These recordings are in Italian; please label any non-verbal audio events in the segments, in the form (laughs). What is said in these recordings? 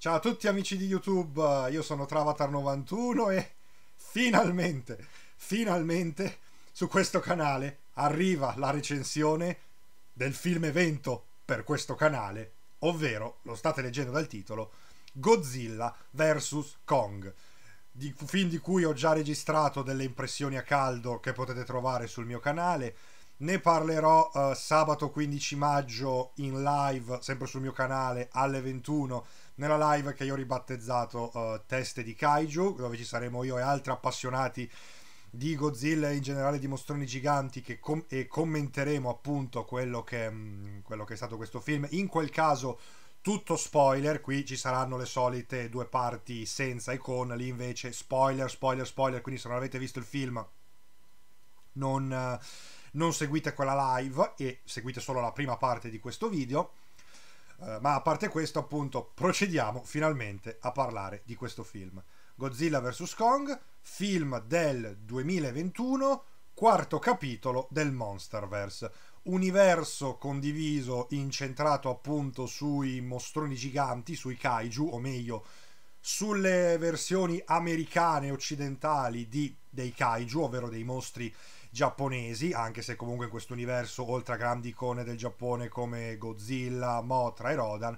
Ciao a tutti amici di YouTube, io sono Travatar91 e finalmente, finalmente su questo canale arriva la recensione del film evento per questo canale, ovvero, lo state leggendo dal titolo, Godzilla vs. Kong, di, film di cui ho già registrato delle impressioni a caldo che potete trovare sul mio canale. Ne parlerò eh, sabato 15 maggio in live, sempre sul mio canale, alle 21 nella live che io ho ribattezzato uh, Teste di Kaiju, dove ci saremo io e altri appassionati di Godzilla e in generale di mostroni giganti che com- e commenteremo appunto quello che, mh, mm, quello che è stato questo film. In quel caso tutto spoiler, qui ci saranno le solite due parti senza e con, lì invece spoiler, spoiler, spoiler, quindi se non avete visto il film non, eh, non seguite quella live e seguite solo la prima parte di questo video eh, ma a parte questo, appunto, procediamo finalmente a parlare di questo film. Godzilla vs. Kong, film del 2021, quarto capitolo del Monsterverse. Universo condiviso, incentrato appunto sui mostroni giganti, sui kaiju, o meglio, sulle versioni americane occidentali di, dei kaiju, ovvero dei mostri giapponesi, anche se comunque in questo universo, oltre a grandi icone del Giappone come Godzilla, Motra e Rodan,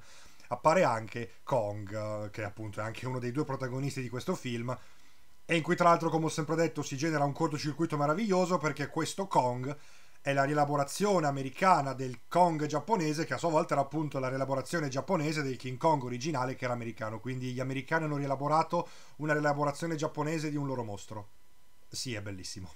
appare anche Kong, che appunto è anche uno dei due protagonisti di questo film, e in cui tra l'altro, come ho sempre detto, si genera un cortocircuito meraviglioso perché questo Kong è la rielaborazione americana del Kong giapponese, che a sua volta era appunto la rielaborazione giapponese del King Kong originale che era americano, quindi gli americani hanno rielaborato una rielaborazione giapponese di un loro mostro. Sì, è bellissimo.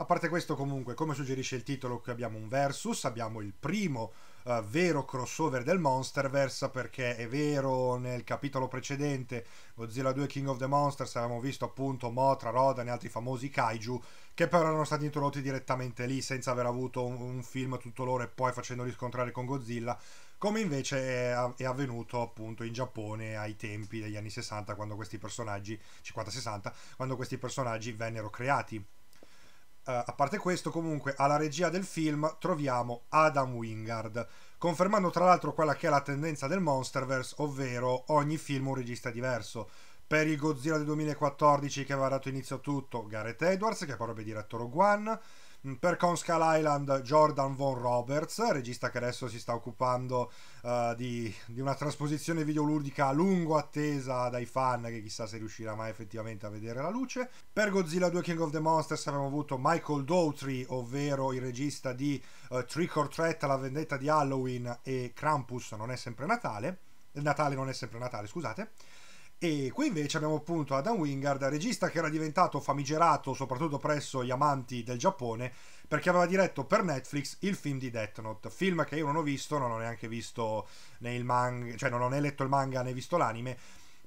A parte questo comunque, come suggerisce il titolo, qui abbiamo un versus, abbiamo il primo Uh, vero crossover del Monsterverse perché è vero nel capitolo precedente Godzilla 2 King of the Monsters avevamo visto appunto Motra, Rodan e altri famosi kaiju che però erano stati introdotti direttamente lì senza aver avuto un, un film tutto loro e poi facendoli scontrare con Godzilla come invece è, è, avvenuto appunto in Giappone ai tempi degli anni 60 quando questi personaggi 50-60 quando questi personaggi vennero creati eh, a parte questo, comunque, alla regia del film troviamo Adam Wingard, confermando tra l'altro quella che è la tendenza del Monsterverse, ovvero ogni film un regista diverso. Per il Godzilla del 2014 che aveva dato inizio a tutto, Gareth Edwards, che poi avrebbe diretto Rogue One, Mm, per Conscal Island Jordan Von Roberts, regista che adesso si sta occupando uh, di, di, una trasposizione videoludica a lungo attesa dai fan che chissà se riuscirà mai effettivamente a vedere la luce. Per Godzilla 2 King of the Monsters abbiamo avuto Michael Daughtry, ovvero il regista di uh, Trick or Threat, La vendetta di Halloween e Krampus non è sempre Natale. Natale non è sempre Natale, scusate. E qui invece abbiamo appunto Adam Wingard, regista che era diventato famigerato soprattutto presso gli amanti del Giappone perché aveva diretto per Netflix il film di Death Note, film che io non ho visto, non ho neanche visto né il manga, cioè non ho né letto il manga né visto l'anime,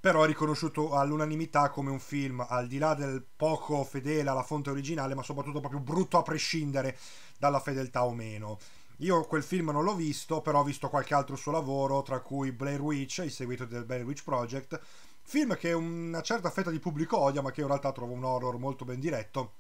però è riconosciuto all'unanimità come un film al di là del poco fedele alla fonte originale, ma soprattutto proprio brutto a prescindere dalla fedeltà o meno. Io quel film non l'ho visto, però ho visto qualche altro suo lavoro, tra cui Blair Witch, il seguito del Blair Witch Project Film che una certa fetta di pubblico odia, ma che io in realtà trovo un horror molto ben diretto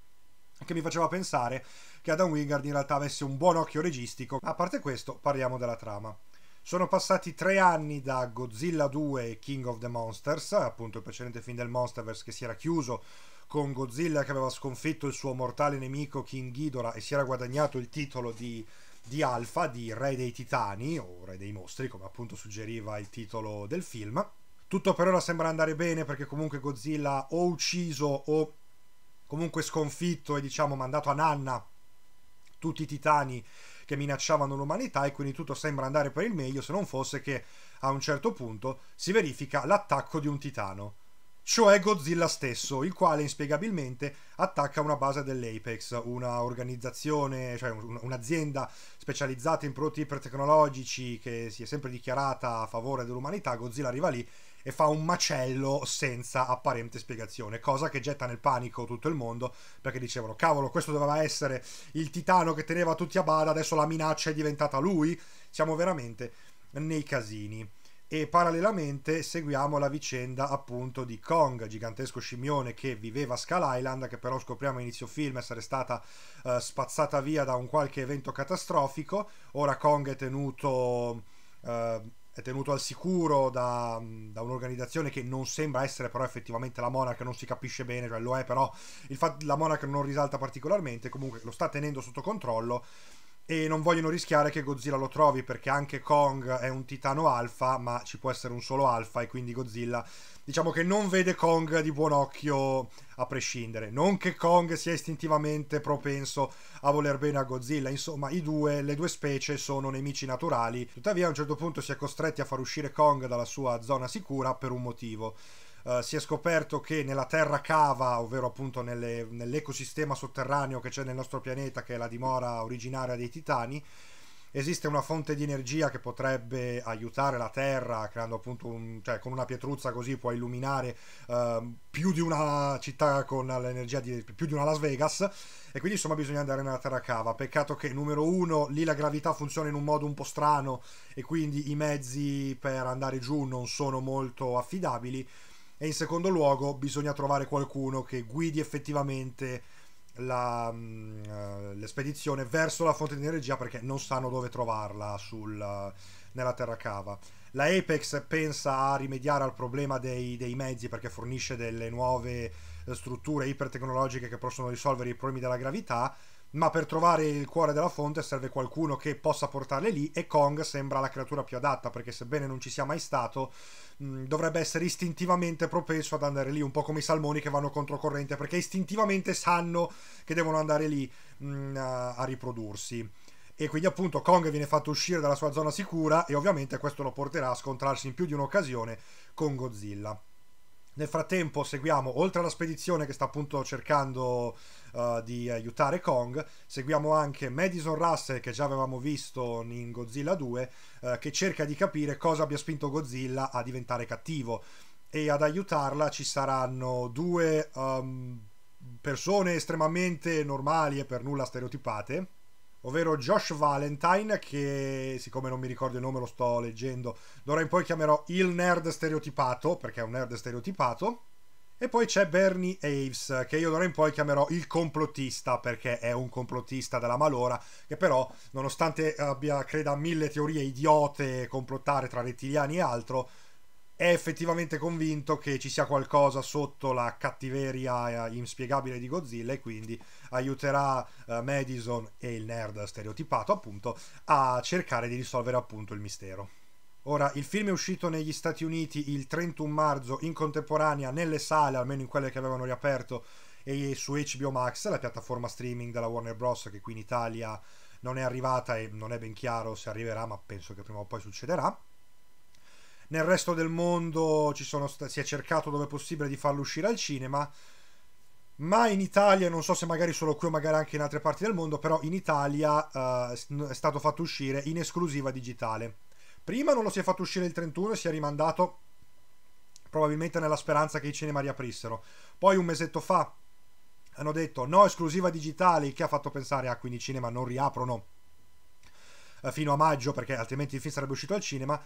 che mi faceva pensare che Adam Wingard in realtà avesse un buon occhio registico. A parte questo, parliamo della trama. Sono passati tre anni da Godzilla 2 e King of the Monsters, appunto il precedente film del Monsterverse che si era chiuso con Godzilla che aveva sconfitto il suo mortale nemico King Ghidorah e si era guadagnato il titolo di, di Alpha, di Re dei Titani o Re dei Mostri, come appunto suggeriva il titolo del film. Tutto per ora sembra andare bene perché comunque Godzilla o ucciso o comunque sconfitto e diciamo mandato a nanna tutti i titani che minacciavano l'umanità e quindi tutto sembra andare per il meglio se non fosse che a un certo punto si verifica l'attacco di un titano, cioè Godzilla stesso, il quale inspiegabilmente attacca una base dell'Apex, una organizzazione, cioè un'azienda specializzata in prodotti ipertecnologici che si è sempre dichiarata a favore dell'umanità, Godzilla arriva lì e fa un macello senza apparente spiegazione, cosa che getta nel panico tutto il mondo perché dicevano cavolo questo doveva essere il titano che teneva tutti a bada, adesso la minaccia è diventata lui, siamo veramente nei casini. E parallelamente seguiamo la vicenda appunto di Kong, gigantesco scimmione che viveva a Skull Island, che però scopriamo a inizio film essere stata eh, spazzata via da un qualche evento catastrofico. Ora Kong è tenuto eh, tenuto al sicuro da, da, un'organizzazione che non sembra essere però effettivamente la Monaco, non si capisce bene, cioè lo è però, il fatto, la Monaco non risalta particolarmente, comunque lo sta tenendo sotto controllo e non vogliono rischiare che Godzilla lo trovi perché anche Kong è un titano alfa, ma ci può essere un solo alfa e quindi Godzilla diciamo che non vede Kong di buon occhio a prescindere. Non che Kong sia istintivamente propenso a voler bene a Godzilla, insomma, due, le due specie sono nemici naturali. Tuttavia, a un certo punto si è costretti a far uscire Kong dalla sua zona sicura per un motivo. Uh, si è scoperto che nella terra cava, ovvero appunto nelle, nell'ecosistema sotterraneo che c'è nel nostro pianeta, che è la dimora originaria dei titani, esiste una fonte di energia che potrebbe aiutare la Terra, creando appunto un, cioè, con una pietruzza così può illuminare uh, più di una città con l'energia di più di una Las Vegas. E quindi insomma bisogna andare nella terra cava. Peccato che numero uno, lì la gravità funziona in un modo un po' strano e quindi i mezzi per andare giù non sono molto affidabili. E in secondo luogo bisogna trovare qualcuno che guidi effettivamente la, uh, mm, eh, le verso la fonte di energia perché non sanno dove trovarla sul, uh, nella terra cava. La Apex pensa a rimediare al problema dei, dei mezzi perché fornisce delle nuove eh, strutture ipertecnologiche che possono risolvere i problemi della gravità, ma per trovare il cuore della fonte serve qualcuno che possa portarle lì e Kong sembra la creatura più adatta perché sebbene non ci sia mai stato Mm, dovrebbe essere istintivamente propenso ad andare lì, un po' come i salmoni che vanno controcorrente, perché istintivamente sanno che devono andare lì mh, mm, a, a riprodursi. E quindi appunto Kong viene fatto uscire dalla sua zona sicura e ovviamente questo lo porterà a scontrarsi in più di un'occasione con Godzilla. Nel frattempo seguiamo, oltre alla spedizione che sta appunto cercando uh, di aiutare Kong, seguiamo anche Madison Russell che già avevamo visto in Godzilla 2, uh, eh, che cerca di capire cosa abbia spinto Godzilla a diventare cattivo. E ad aiutarla ci saranno due um, persone estremamente normali e per nulla stereotipate, ovvero Josh Valentine, che siccome non mi ricordo il nome lo sto leggendo, d'ora in poi chiamerò il nerd stereotipato, perché è un nerd stereotipato. E poi c'è Bernie Aves, che io d'ora in poi chiamerò il complottista, perché è un complottista della malora, che però, nonostante abbia, creda, mille teorie idiote complottare tra rettiliani e altro, è effettivamente convinto che ci sia qualcosa sotto la cattiveria eh, inspiegabile di Godzilla e quindi aiuterà uh, Madison e il nerd stereotipato appunto a cercare di risolvere appunto il mistero. Ora, il film è uscito negli Stati Uniti il 31 marzo in contemporanea nelle sale, almeno in quelle che avevano riaperto, e su HBO Max, la piattaforma streaming della Warner Bros. che qui in Italia non è arrivata e non è ben chiaro se arriverà, ma penso che prima o poi succederà nel resto del mondo st- si è cercato dove è possibile di farlo uscire al cinema, ma in Italia, non so se magari solo qui o magari anche in altre parti del mondo, però in Italia uh, è stato fatto uscire in esclusiva digitale. Prima non lo si è fatto uscire il 31 e si è rimandato probabilmente nella speranza che i cinema riaprissero. Poi un mesetto fa hanno detto no esclusiva digitale, il che ha fatto pensare a ah, quindi i cinema non riaprono eh, fino a maggio perché altrimenti il film sarebbe uscito al cinema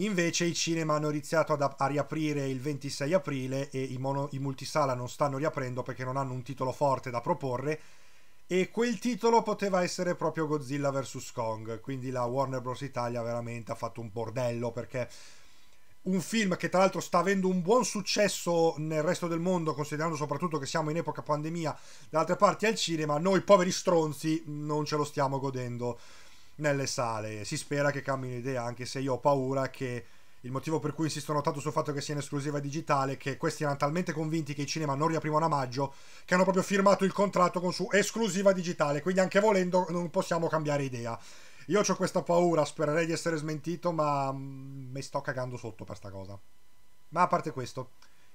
Invece i cinema hanno iniziato ad, a riaprire il 26 aprile e i, mono, i multisala non stanno riaprendo perché non hanno un titolo forte da proporre e quel titolo poteva essere proprio Godzilla vs. Kong, quindi la Warner Bros. Italia veramente ha fatto un bordello perché un film che tra l'altro sta avendo un buon successo nel resto del mondo, considerando soprattutto che siamo in epoca pandemia da altre parti al cinema, noi poveri stronzi non ce lo stiamo godendo nelle sale. Si spera che cambino idea, anche se io ho paura che il motivo per cui insistono tanto sul fatto che sia in esclusiva digitale è che questi erano talmente convinti che i cinema non riaprivano a maggio che hanno proprio firmato il contratto con su esclusiva digitale, quindi anche volendo non possiamo cambiare idea. Io ho questa paura, spererei di essere smentito, ma mm, mi sto cagando sotto per sta cosa. Ma a parte questo,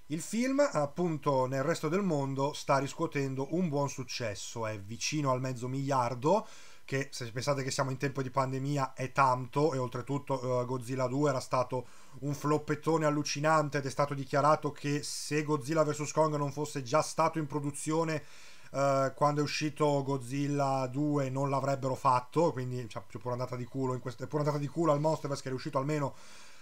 il film, appunto, nel resto del mondo sta riscuotendo un buon successo, è vicino al mezzo miliardo che se pensate che siamo in tempo di pandemia è tanto e oltretutto uh, Godzilla 2 era stato un floppettone allucinante ed è stato dichiarato che se Godzilla vs Kong non fosse già stato in produzione Uh, quando è uscito Godzilla 2 non l'avrebbero fatto, quindi cioè, è pure andata di culo, in quest- è pure andata di culo al Monsterverse che è riuscito almeno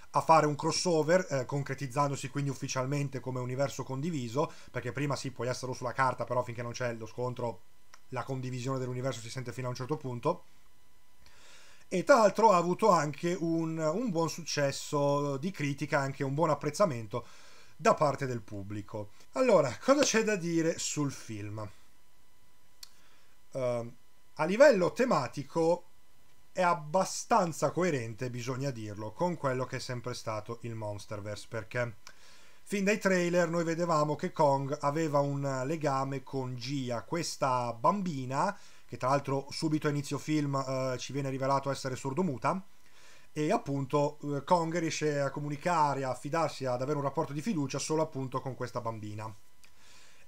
a fare un crossover, eh, concretizzandosi quindi ufficialmente come universo condiviso, perché prima sì, puoi esserlo sulla carta, però finché non c'è lo scontro la condivisione dell'universo si sente fino a un certo punto. E tra l'altro ha avuto anche un, un buon successo di critica, anche un buon apprezzamento da parte del pubblico. Allora, cosa c'è da dire sul film? Uh, a livello tematico è abbastanza coerente, bisogna dirlo, con quello che è sempre stato il Monsterverse, perché Fin dai trailer noi vedevamo che Kong aveva un legame con Gia, questa bambina che tra l'altro subito a inizio film eh, ci viene rivelato essere sordomuta e appunto eh, Kong riesce a comunicare, a fidarsi, ad avere un rapporto di fiducia solo appunto con questa bambina.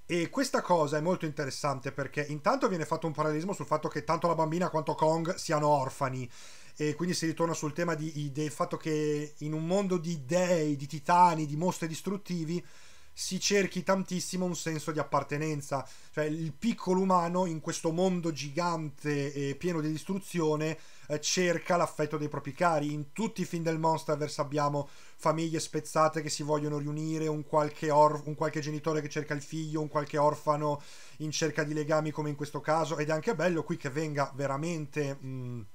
E questa cosa è molto interessante perché intanto viene fatto un parallelismo sul fatto che tanto la bambina quanto Kong siano orfani e quindi si ritorna sul tema di, del fatto che in un mondo di dei, di titani, di mostri distruttivi si cerchi tantissimo un senso di appartenenza, cioè il piccolo umano in questo mondo gigante e pieno di distruzione eh, cerca l'affetto dei propri cari. In tutti i film del Monsterverse abbiamo famiglie spezzate che si vogliono riunire, un qualche, or- un qualche genitore che cerca il figlio, un qualche orfano in cerca di legami come in questo caso ed è anche bello qui che venga veramente... Mh,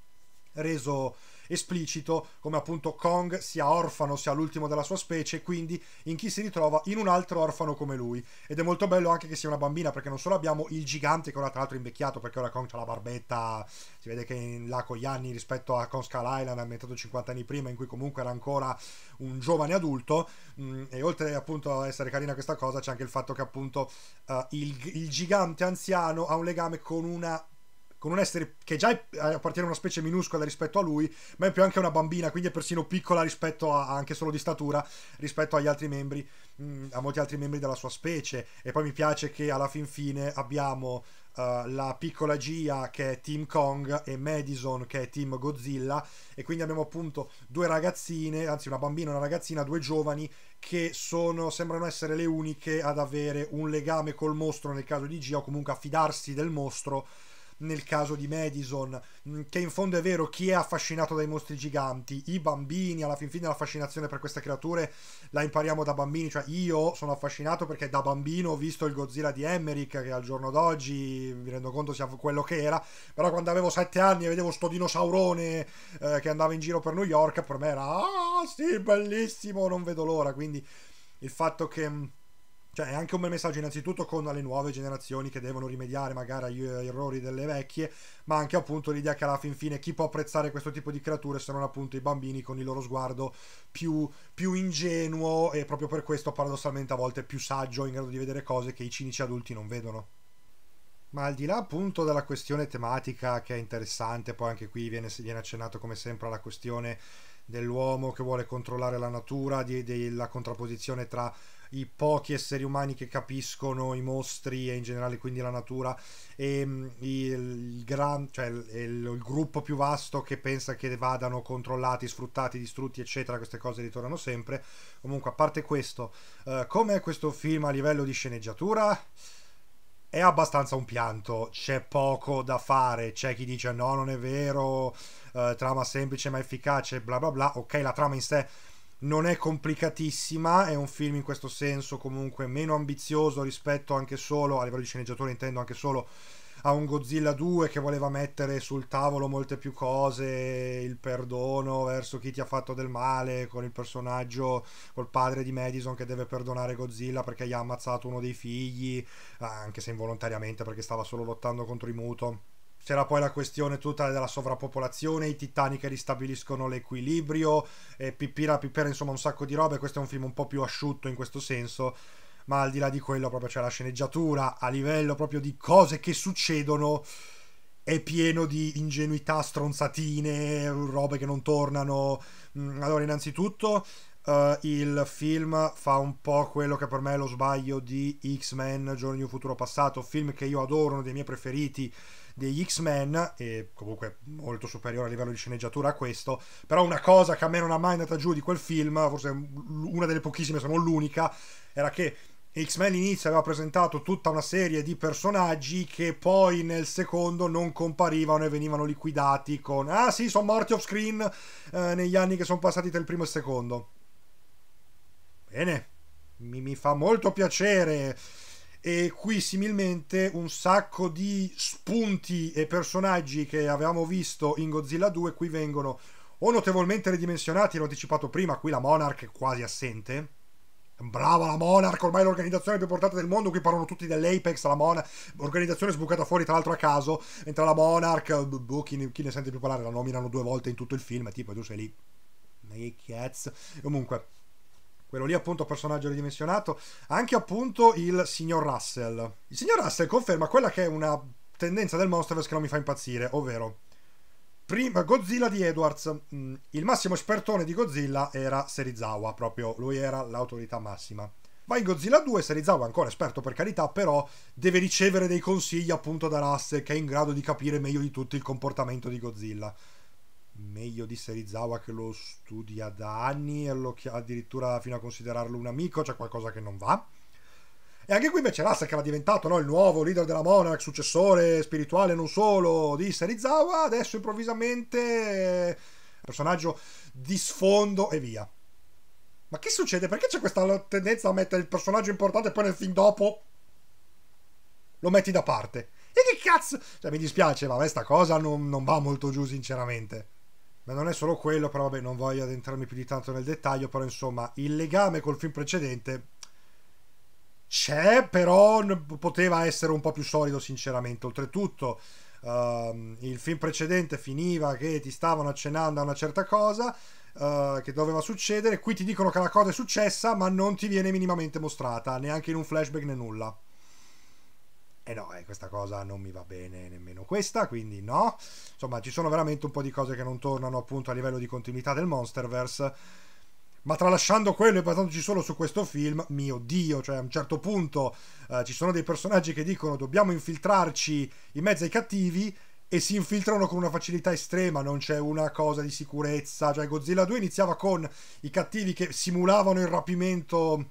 reso esplicito come appunto Kong sia orfano, sia l'ultimo della sua specie, quindi in chi si ritrova in un altro orfano come lui. Ed è molto bello anche che sia una bambina, perché non solo abbiamo il gigante che ora tra l'altro è invecchiato, perché ora Kong ha la barbetta, si vede che in là con gli anni rispetto a Kong Skull Island, ambientato 50 anni prima, in cui comunque era ancora un giovane adulto, mm, e oltre appunto a essere carina questa cosa c'è anche il fatto che appunto uh, il, il gigante anziano ha un legame con una con un essere che già appartiene a una specie minuscola rispetto a lui, ma è più anche una bambina, quindi è persino piccola rispetto a, anche solo di statura, rispetto agli altri membri, mm, a molti altri membri della sua specie. E poi mi piace che alla fin fine abbiamo uh, la piccola Gia che è Team Kong e Madison che è Team Godzilla e quindi abbiamo appunto due ragazzine, anzi una bambina e una ragazzina, due giovani che sono, sembrano essere le uniche ad avere un legame col mostro nel caso di Gia o comunque a fidarsi del mostro nel caso di Madison, mm, che in fondo è vero, chi è affascinato dai mostri giganti? I bambini, alla fin fine l'affascinazione per queste creature la impariamo da bambini, cioè io sono affascinato perché da bambino ho visto il Godzilla di Emmerich che al giorno d'oggi mm, mi rendo conto sia quello che era, però quando avevo sette anni e vedevo sto dinosaurone eh, che andava in giro per New York, per me era ah sì, bellissimo, non vedo l'ora, quindi il fatto che mm, cioè è anche un bel messaggio innanzitutto con le nuove generazioni che devono rimediare magari agli errori delle vecchie, ma anche appunto l'idea che alla fin fine chi può apprezzare questo tipo di creature se non appunto i bambini con il loro sguardo più, più ingenuo e proprio per questo paradossalmente a volte più saggio, in grado di vedere cose che i cinici adulti non vedono. Ma al di là appunto della questione tematica che è interessante, poi anche qui viene, viene accennato come sempre alla questione dell'uomo che vuole controllare la natura, della contrapposizione tra i pochi esseri umani che capiscono i mostri e in generale quindi la natura e mm, il, gran, cioè il, il, gruppo più vasto che pensa che vadano controllati, sfruttati, distrutti eccetera, queste cose ritornano sempre comunque a parte questo eh, com'è questo film a livello di sceneggiatura? è abbastanza un pianto, c'è poco da fare, c'è chi dice no non è vero, eh, trama semplice ma efficace, bla bla bla, ok la trama in sé non è complicatissima, è un film in questo senso comunque meno ambizioso rispetto anche solo, a livello di sceneggiatore intendo anche solo a un Godzilla 2 che voleva mettere sul tavolo molte più cose, il perdono verso chi ti ha fatto del male, con il personaggio, col padre di Madison che deve perdonare Godzilla perché gli ha ammazzato uno dei figli, anche se involontariamente perché stava solo lottando contro i muto c'era poi la questione tutta della sovrappopolazione, i titani che ristabiliscono l'equilibrio, e Pipira Pippera, insomma un sacco di robe, questo è un film un po' più asciutto in questo senso, ma al di là di quello proprio c'è la sceneggiatura, a livello proprio di cose che succedono, è pieno di ingenuità, stronzatine, robe che non tornano. Mm, allora innanzitutto... Uh, il film fa un po' quello che per me è lo sbaglio di X-Men Giorni di un futuro passato, film che io adoro, uno dei miei preferiti, degli X-Men, e comunque molto superiore a livello di sceneggiatura a questo, però una cosa che a me non ha mai andata giù di quel film, forse una delle pochissime, se non l'unica, era che X-Men inizio aveva presentato tutta una serie di personaggi che poi nel secondo non comparivano e venivano liquidati con ah sì, sono morti off screen eh, negli anni che sono passati tra il primo e il secondo. Bene, mi, mi fa molto piacere e qui similmente un sacco di spunti e personaggi che avevamo visto in Godzilla 2 qui vengono o notevolmente ridimensionati, l'ho anticipato prima, qui la Monarch è quasi assente. Brava la Monarch, ormai l'organizzazione più portata del mondo, qui parlano tutti dell'Apex, la Monarch, organizzazione sbucata fuori tra l'altro a caso, mentre la Monarch, boh, chi ne, chi ne sente più parlare, la nominano due volte in tutto il film, tipo tu sei lì, ma che cazzo, comunque quello lì appunto personaggio ridimensionato, anche appunto il signor Russell. Il signor Russell conferma quella che è una tendenza del Monsterverse che non mi fa impazzire, ovvero prima Godzilla di Edwards, mm, il massimo espertone di Godzilla era Serizawa, proprio lui era l'autorità massima. Va in Godzilla 2, Serizawa ancora esperto per carità, però deve ricevere dei consigli appunto da Russell che è in grado di capire meglio di tutti il comportamento di Godzilla meglio di Serizawa che lo studia da anni e lo chi- addirittura fino a considerarlo un amico, c'è qualcosa che non va. E anche qui invece Russell che era diventato no, il nuovo leader della Monarch, successore spirituale non solo di Serizawa, adesso improvvisamente eh, personaggio di sfondo e via. Ma che succede? Perché c'è questa tendenza a mettere il personaggio importante e poi nel film dopo lo metti da parte? E che cazzo? Cioè mi dispiace, ma questa cosa non, non va molto giù sinceramente ma non è solo quello, però vabbè, non voglio addentrarmi più di tanto nel dettaglio, però insomma, il legame col film precedente c'è, però poteva essere un po' più solido, sinceramente. Oltretutto, uh, il film precedente finiva che ti stavano accennando a una certa cosa uh, che doveva succedere, qui ti dicono che la cosa è successa, ma non ti viene minimamente mostrata, neanche in un flashback né nulla e eh no, eh, questa cosa non mi va bene nemmeno questa, quindi no. Insomma, ci sono veramente un po' di cose che non tornano appunto a livello di continuità del Monsterverse. Ma tralasciando quello e basandoci solo su questo film, mio dio, cioè a un certo punto eh, ci sono dei personaggi che dicono dobbiamo infiltrarci in mezzo ai cattivi e si infiltrano con una facilità estrema, non c'è una cosa di sicurezza. Cioè Godzilla 2 iniziava con i cattivi che simulavano il rapimento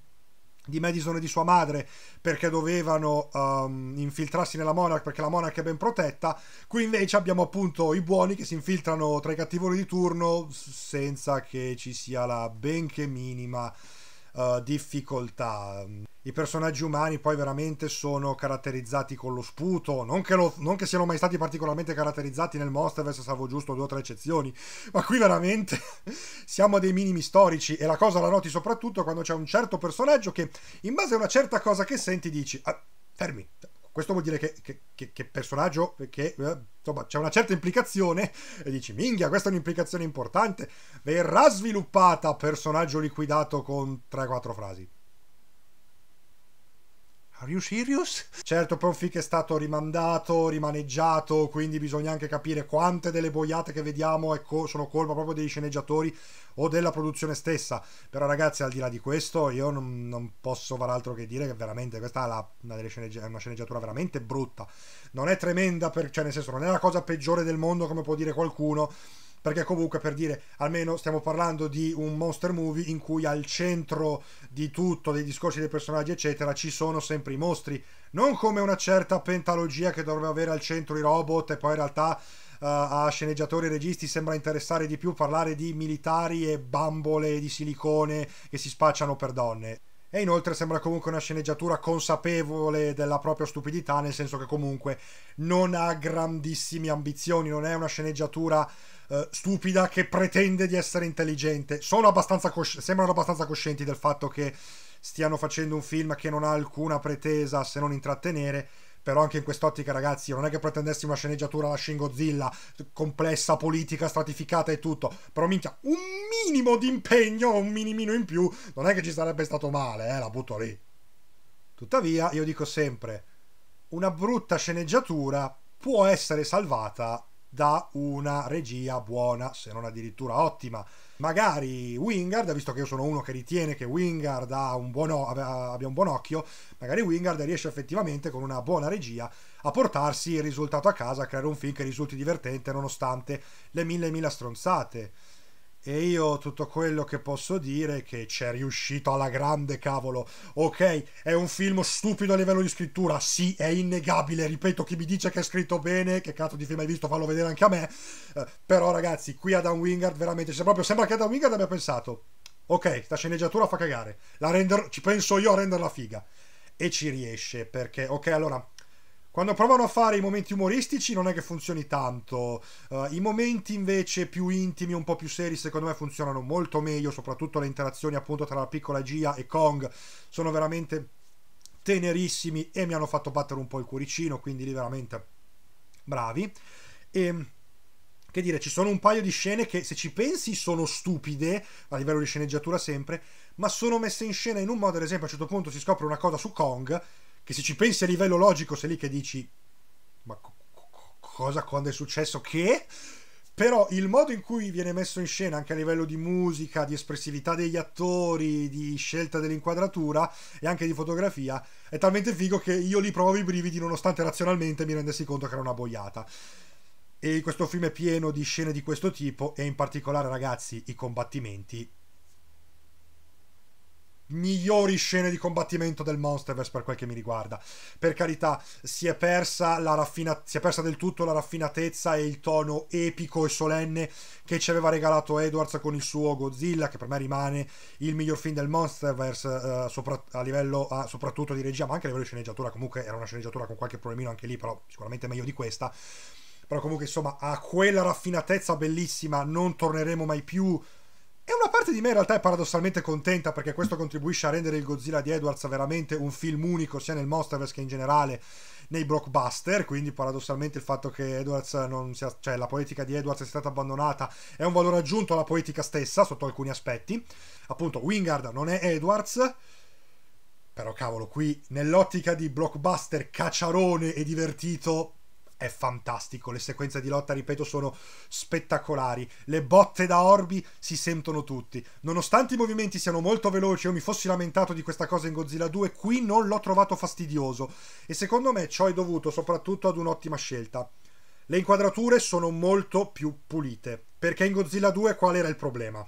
di Madison e di sua madre perché dovevano um, infiltrarsi nella Monarch perché la Monarch è ben protetta qui invece abbiamo appunto i buoni che si infiltrano tra i cattivoni di turno senza che ci sia la benché minima uh, difficoltà i personaggi umani poi veramente sono caratterizzati con lo sputo, non che, lo, non che siano mai stati particolarmente caratterizzati nel Monsterverse, salvo giusto due o tre eccezioni, (laughs) ma qui veramente (laughs) siamo dei minimi storici e la cosa la noti soprattutto quando c'è un certo personaggio che in base a una certa cosa che senti dici, ah, fermi, questo vuol dire che, che, che, che personaggio, che eh, insomma c'è una certa implicazione e dici minchia questa è un'implicazione importante, verrà sviluppata personaggio liquidato con 3-4 frasi. Are you serious? Certo, Profik è stato rimandato, rimaneggiato, quindi bisogna anche capire quante delle boiate che vediamo co sono colpa proprio dei sceneggiatori o della produzione stessa. Però ragazzi, al di là di questo, io non, non posso far altro che dire che veramente questa è, la, una, sceneggi una sceneggiatura veramente brutta. Non è tremenda, per, cioè nel senso non è la cosa peggiore del mondo come può dire qualcuno, perché comunque per dire almeno stiamo parlando di un monster movie in cui al centro di tutto, dei discorsi dei personaggi eccetera, ci sono sempre i mostri, non come una certa pentalogia che dovrebbe avere al centro i robot e poi in realtà uh, a sceneggiatori e registi sembra interessare di più parlare di militari e bambole di silicone che si spacciano per donne. E inoltre sembra comunque una sceneggiatura consapevole della propria stupidità, nel senso che comunque non ha grandissime ambizioni, non è una sceneggiatura eh, stupida che pretende di essere intelligente. Abbastanza cosci- sembrano abbastanza coscienti del fatto che stiano facendo un film che non ha alcuna pretesa se non intrattenere. Però anche in quest'ottica, ragazzi, non è che pretendessi una sceneggiatura alla Shin Godzilla, complessa, politica, stratificata e tutto. Però minchia, un minimo di impegno, un minimino in più, non è che ci sarebbe stato male, eh, la butto lì. Tuttavia, io dico sempre, una brutta sceneggiatura può essere salvata da una regia buona, se non addirittura ottima. Magari Wingard, visto che io sono uno che ritiene che Wingard un buono, abbia un buon occhio, magari Wingard riesce effettivamente con una buona regia a portarsi il risultato a casa, a creare un film che risulti divertente nonostante le mille e mille stronzate. E io tutto quello che posso dire è che c'è riuscito alla grande, cavolo. Ok, è un film stupido a livello di scrittura, sì, è innegabile. Ripeto, chi mi dice che è scritto bene, che cazzo di film hai visto, fallo vedere anche a me. Eh, però ragazzi, qui Adam Wingard veramente c'è proprio, sembra che Adam Wingard abbia pensato, ok, sta sceneggiatura fa cagare, render... ci penso io a renderla figa. E ci riesce, perché, ok, allora quando provano a fare i momenti umoristici non è che funzioni tanto, uh, i momenti invece più intimi, un po' più seri, secondo me funzionano molto meglio, soprattutto le interazioni appunto tra la piccola Gia e Kong sono veramente tenerissimi e mi hanno fatto battere un po' il cuoricino, quindi lì veramente bravi. E ehm, che dire, ci sono un paio di scene che se ci pensi sono stupide, a livello di sceneggiatura sempre, ma sono messe in scena in un modo, ad esempio a un certo punto si scopre una cosa su Kong che se ci pensi a livello logico sei lì che dici ma co- co- cosa quando è successo che però il modo in cui viene messo in scena anche a livello di musica, di espressività degli attori, di scelta dell'inquadratura e anche di fotografia è talmente figo che io li provo i brividi nonostante razionalmente mi rendessi conto che era una boiata. E questo film è pieno di scene di questo tipo e in particolare ragazzi i combattimenti migliori scene di combattimento del Monsterverse per quel che mi riguarda. Per carità, si è persa, raffina- si è persa del tutto la raffinatezza e il tono epico e solenne che ci aveva regalato Edwards con il suo Godzilla, che per me rimane il miglior film del Monsterverse, eh, sopra- a livello eh, soprattutto di regia, ma anche a livello di sceneggiatura. Comunque era una sceneggiatura con qualche problemino anche lì, però sicuramente meglio di questa. Però comunque insomma a quella raffinatezza bellissima, non torneremo mai più e una parte di me in realtà è paradossalmente contenta perché questo contribuisce a rendere il Godzilla di Edwards veramente un film unico sia nel Monsterverse che in generale nei blockbuster, quindi paradossalmente il fatto che Edwards non sia, cioè la poetica di Edwards sia stata abbandonata è un valore aggiunto alla poetica stessa sotto alcuni aspetti. Appunto, Wingard non è Edwards. Però cavolo, qui nell'ottica di blockbuster cacciarone e divertito, è fantastico. Le sequenze di lotta, ripeto, sono spettacolari. Le botte da orbi si sentono tutti. Nonostante i movimenti siano molto veloci, io mi fossi lamentato di questa cosa in Godzilla 2, qui non l'ho trovato fastidioso. E secondo me ciò è dovuto soprattutto ad un'ottima scelta. Le inquadrature sono molto più pulite. Perché in Godzilla 2 qual era il problema?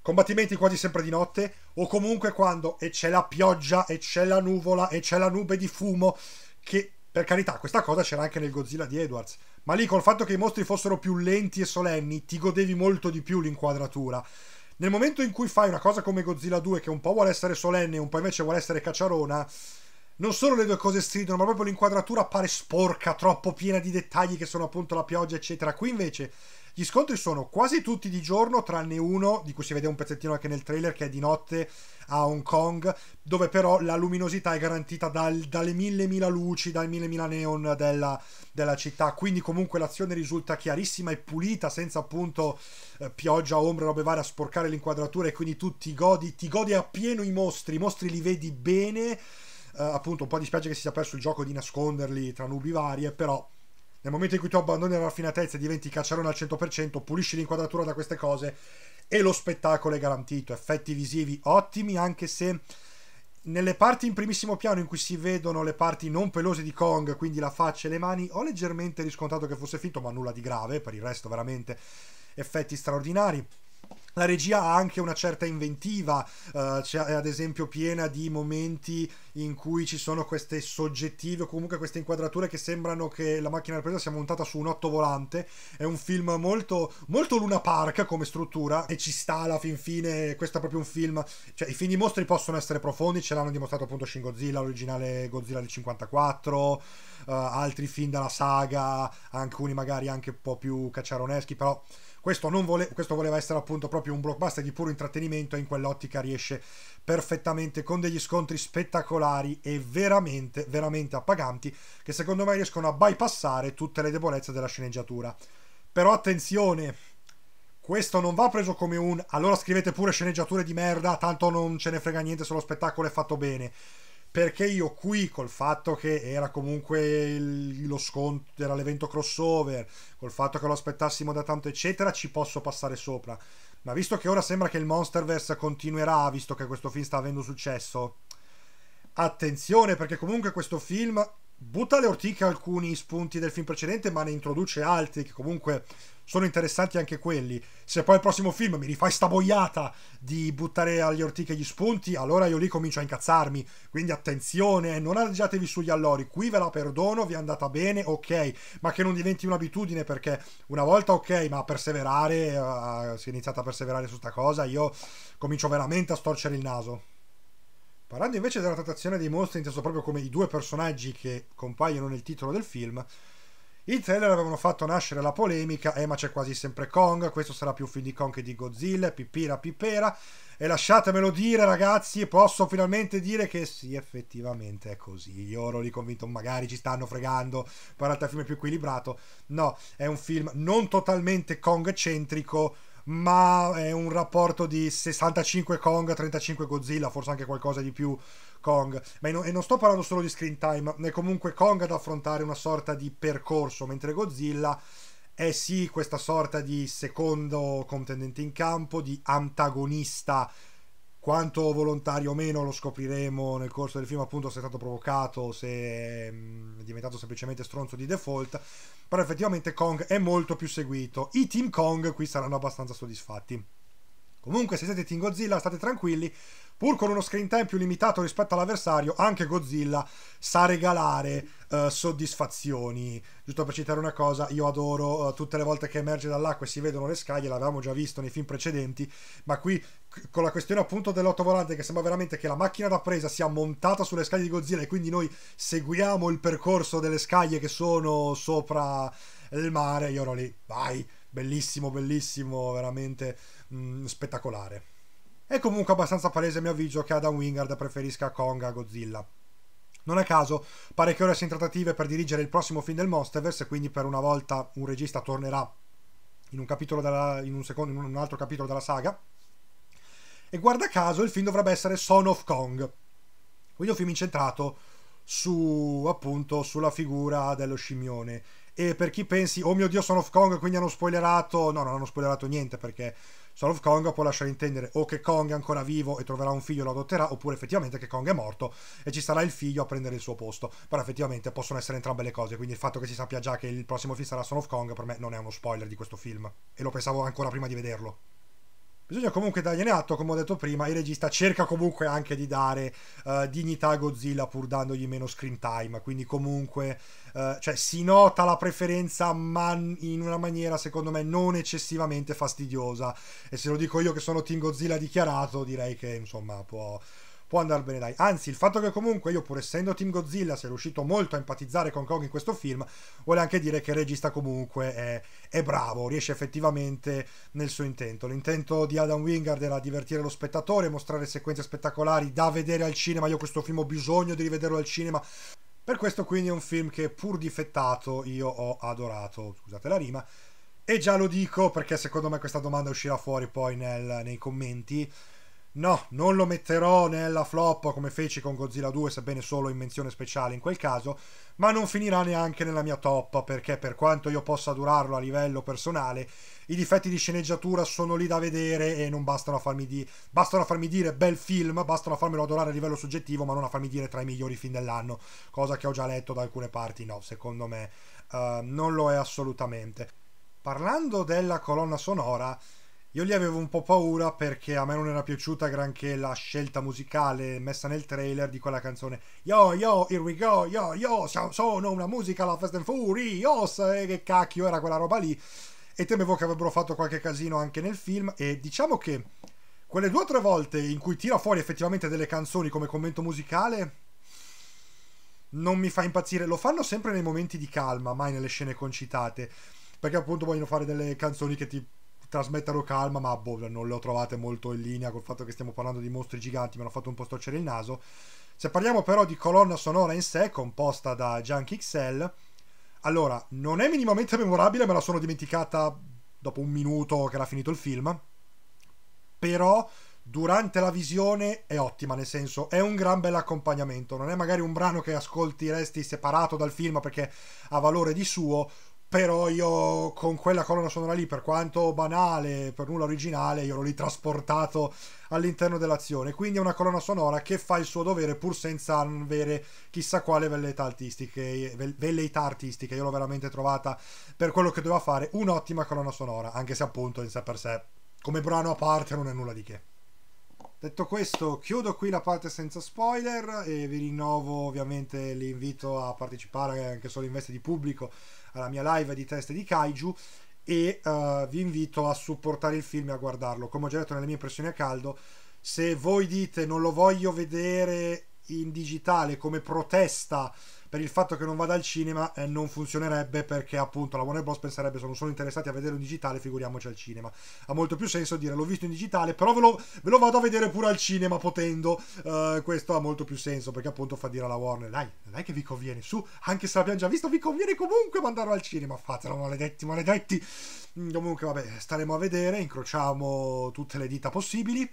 combattimenti quasi sempre di notte o comunque quando e c'è la pioggia e c'è la nuvola e c'è la nube di fumo che per carità, questa cosa c'era anche nel Godzilla di Edwards, ma lì col fatto che i mostri fossero più lenti e solenni ti godevi molto di più l'inquadratura. Nel momento in cui fai una cosa come Godzilla 2 che un po' vuole essere solenne e un po' invece vuole essere cacciarona, non solo le due cose stridono, ma proprio l'inquadratura appare sporca, troppo piena di dettagli che sono appunto la pioggia, eccetera. Qui invece gli scontri sono quasi tutti di giorno, tranne uno, di cui si vede un pezzettino anche nel trailer, che è di notte a Hong Kong, dove però la luminosità è garantita dal, dalle mille mila luci, dal mille mila neon della, della, città, quindi comunque l'azione risulta chiarissima e pulita, senza appunto eh, pioggia, ombre, robe varie a sporcare l'inquadratura e quindi tu ti godi, ti godi appieno i mostri, i mostri li vedi bene, eh, appunto un po' dispiace che si sia perso il gioco di nasconderli tra nubi varie, però nel momento in cui tu abbandoni la raffinatezza e diventi cacciarone al 100%, pulisci l'inquadratura da queste cose e lo spettacolo è garantito. Effetti visivi ottimi, anche se nelle parti in primissimo piano in cui si vedono le parti non pelose di Kong, quindi la faccia e le mani, ho leggermente riscontrato che fosse finto, ma nulla di grave, per il resto veramente effetti straordinari. La regia ha anche una certa inventiva, uh, eh, c'è cioè, ad esempio piena di momenti in cui ci sono queste soggettive o comunque queste inquadrature che sembrano che la macchina da presa sia montata su un otto volante. È un film molto, molto Luna Park come struttura e ci sta alla fin fine. Questo è proprio un film. Cioè, i film di mostri possono essere profondi, ce l'hanno dimostrato appunto Shin Godzilla, l'originale Godzilla del 54, uh, eh, altri film dalla saga, alcuni magari anche un po' più cacciaroneschi, però questo, vole- questo, voleva essere appunto proprio un blockbuster di puro intrattenimento e in quell'ottica riesce perfettamente con degli scontri spettacolari e veramente, veramente appaganti che secondo me riescono a bypassare tutte le debolezze della sceneggiatura. Però attenzione, questo non va preso come un allora scrivete pure sceneggiature di merda, tanto non ce ne frega niente se lo spettacolo è fatto bene perché io qui col fatto che era comunque il, lo scontro era l'evento crossover, col fatto che lo aspettassimo da tanto eccetera, ci posso passare sopra. Ma visto che ora sembra che il Monsterverse continuerà, visto che questo film sta avendo successo, attenzione perché comunque questo film butta alle ortiche alcuni spunti del film precedente, ma ne introduce altri che comunque sono interessanti anche quelli. Se poi il prossimo film mi rifai sta boiata di buttare agli ortiche gli spunti, allora io lì comincio a incazzarmi. Quindi attenzione, non adagiatevi sugli allori. Qui ve la perdono, vi è andata bene, ok, ma che non diventi un'abitudine perché una volta ok, ma a perseverare, uh, si è iniziato a perseverare su sta cosa, io comincio veramente a storcere il naso. Parlando invece della trattazione dei mostri, inteso proprio come i due personaggi che compaiono nel titolo del film, i trailer avevano fatto nascere la polemica, eh ma c'è quasi sempre Kong, questo sarà più film di Kong che di Godzilla, pipira pipera, e lasciatemelo dire ragazzi, posso finalmente dire che sì, effettivamente è così, io ero lì convinto, magari ci stanno fregando, poi realtà il film è più equilibrato, no, è un film non totalmente Kong centrico, ma è un rapporto di 65 Kong, 35 Godzilla, forse anche qualcosa di più Kong. Ma in, e non sto parlando solo di screen time, è comunque Kong ad affrontare una sorta di percorso, mentre Godzilla è sì questa sorta di secondo contendente in campo, di antagonista. Quanto volontario o meno lo scopriremo nel corso del film, appunto, se è stato provocato, se è mm, diventato semplicemente stronzo di default. Però effettivamente Kong è molto più seguito. I Team Kong qui saranno abbastanza soddisfatti. Comunque, se siete Team Godzilla, state tranquilli Pur con uno screen time più limitato rispetto all'avversario, anche Godzilla sa regalare uh, soddisfazioni. Giusto per citare una cosa, io adoro uh, tutte le volte che emerge dall'acqua e si vedono le scaglie, l'avevamo già visto nei film precedenti, ma qui con la questione appunto dell'autovolante che sembra veramente che la macchina da presa sia montata sulle scaglie di Godzilla e quindi noi seguiamo il percorso delle scaglie che sono sopra il mare, io ero lì, vai, bellissimo, bellissimo, veramente mh, mm, spettacolare. È comunque abbastanza palese a mio avviso che Adam Wingard preferisca Kong a Godzilla. Non a caso, pare che ora sia in trattative per dirigere il prossimo film del Monsterverse, quindi per una volta un regista tornerà in un, della, in un, secondo, in un altro capitolo della saga. E guarda caso il film dovrebbe essere Son of Kong, quindi un film incentrato su, appunto, sulla figura dello scimmione. E per chi pensi, oh mio dio, Son of Kong, quindi hanno spoilerato... No, non hanno spoilerato niente perché Son of Kong può lasciare intendere o che Kong è ancora vivo e troverà un figlio e lo adotterà, oppure effettivamente che Kong è morto e ci sarà il figlio a prendere il suo posto. Però effettivamente possono essere entrambe le cose, quindi il fatto che si sappia già che il prossimo film sarà Son of Kong per me non è uno spoiler di questo film. E lo pensavo ancora prima di vederlo. Bisogna comunque dargliene atto, come ho detto prima, il regista cerca comunque anche di dare uh, dignità a Godzilla pur dandogli meno screen time, quindi comunque uh, cioè, si nota la preferenza ma in una maniera secondo me non eccessivamente fastidiosa e se lo dico io che sono Team Godzilla dichiarato direi che insomma può, può andare bene dai. Anzi, il fatto che comunque io, pur essendo Team Godzilla, sia riuscito molto a empatizzare con Kong in questo film, vuole anche dire che il regista comunque è, è bravo, riesce effettivamente nel suo intento. L'intento di Adam Wingard era divertire lo spettatore, mostrare sequenze spettacolari da vedere al cinema. Io questo film ho bisogno di rivederlo al cinema. Per questo quindi è un film che pur difettato io ho adorato, scusate la rima, e già lo dico perché secondo me questa domanda uscirà fuori poi nel, nei commenti. No, non lo metterò nella flop come feci con Godzilla 2, sebbene solo in menzione speciale in quel caso, ma non finirà neanche nella mia top, perché per quanto io possa durarlo a livello personale, i difetti di sceneggiatura sono lì da vedere e non bastano a farmi, di- bastano a farmi dire bel film, bastano a farmelo adorare a livello soggettivo, ma non a farmi dire tra i migliori film dell'anno, cosa che ho già letto da alcune parti, no, secondo me uh, non lo è assolutamente. Parlando della colonna sonora, io lì avevo un po' paura perché a me non era piaciuta granché la scelta musicale messa nel trailer di quella canzone. Yo, yo, here we go, yo, yo, sono una musica alla Fast and Furious, e che cacchio era quella roba lì. E temevo che avrebbero fatto qualche casino anche nel film. E diciamo che quelle due o tre volte in cui tira fuori effettivamente delle canzoni come commento musicale, non mi fa impazzire. Lo fanno sempre nei momenti di calma, mai nelle scene concitate. Perché appunto vogliono fare delle canzoni che ti trasmettano calma, ma boh, non le ho trovate molto in linea col fatto che stiamo parlando di mostri giganti, mi hanno fatto un po' storcere il naso. Se parliamo però di colonna sonora in sé, composta da Junk XL, allora, non è minimamente memorabile, me la sono dimenticata dopo un minuto che era finito il film, però durante la visione è ottima, nel senso è un gran bel accompagnamento, non è magari un brano che ascolti resti separato dal film perché ha valore di suo, però io con quella colonna sonora lì, per quanto banale, per nulla originale, io l'ho lì trasportato all'interno dell'azione. Quindi è una colonna sonora che fa il suo dovere pur senza avere chissà quale velleità artistiche, velleità artistiche. Io l'ho veramente trovata per quello che doveva fare, un'ottima colonna sonora, anche se appunto in sé per sé come brano a parte non è nulla di che. Detto questo, chiudo qui la parte senza spoiler e vi rinnovo ovviamente l'invito a partecipare anche solo in veste di pubblico alla mia live di test di kaiju e uh, vi invito a supportare il film e a guardarlo. Come ho già detto nelle mie impressioni a caldo, se voi dite non lo voglio vedere in digitale come protesta per il fatto che non vada al cinema eh, non funzionerebbe perché appunto la Warner Bros penserebbe sono solo interessati a vedere in digitale figuriamoci al cinema ha molto più senso dire l'ho visto in digitale però ve lo, ve lo vado a vedere pure al cinema potendo uh, questo ha molto più senso perché appunto fa dire alla Warner dai dai che vi conviene su anche se l'abbiamo già visto vi conviene comunque mandarlo al cinema fatelo maledetti maledetti mm, comunque vabbè staremo a vedere incrociamo tutte le dita possibili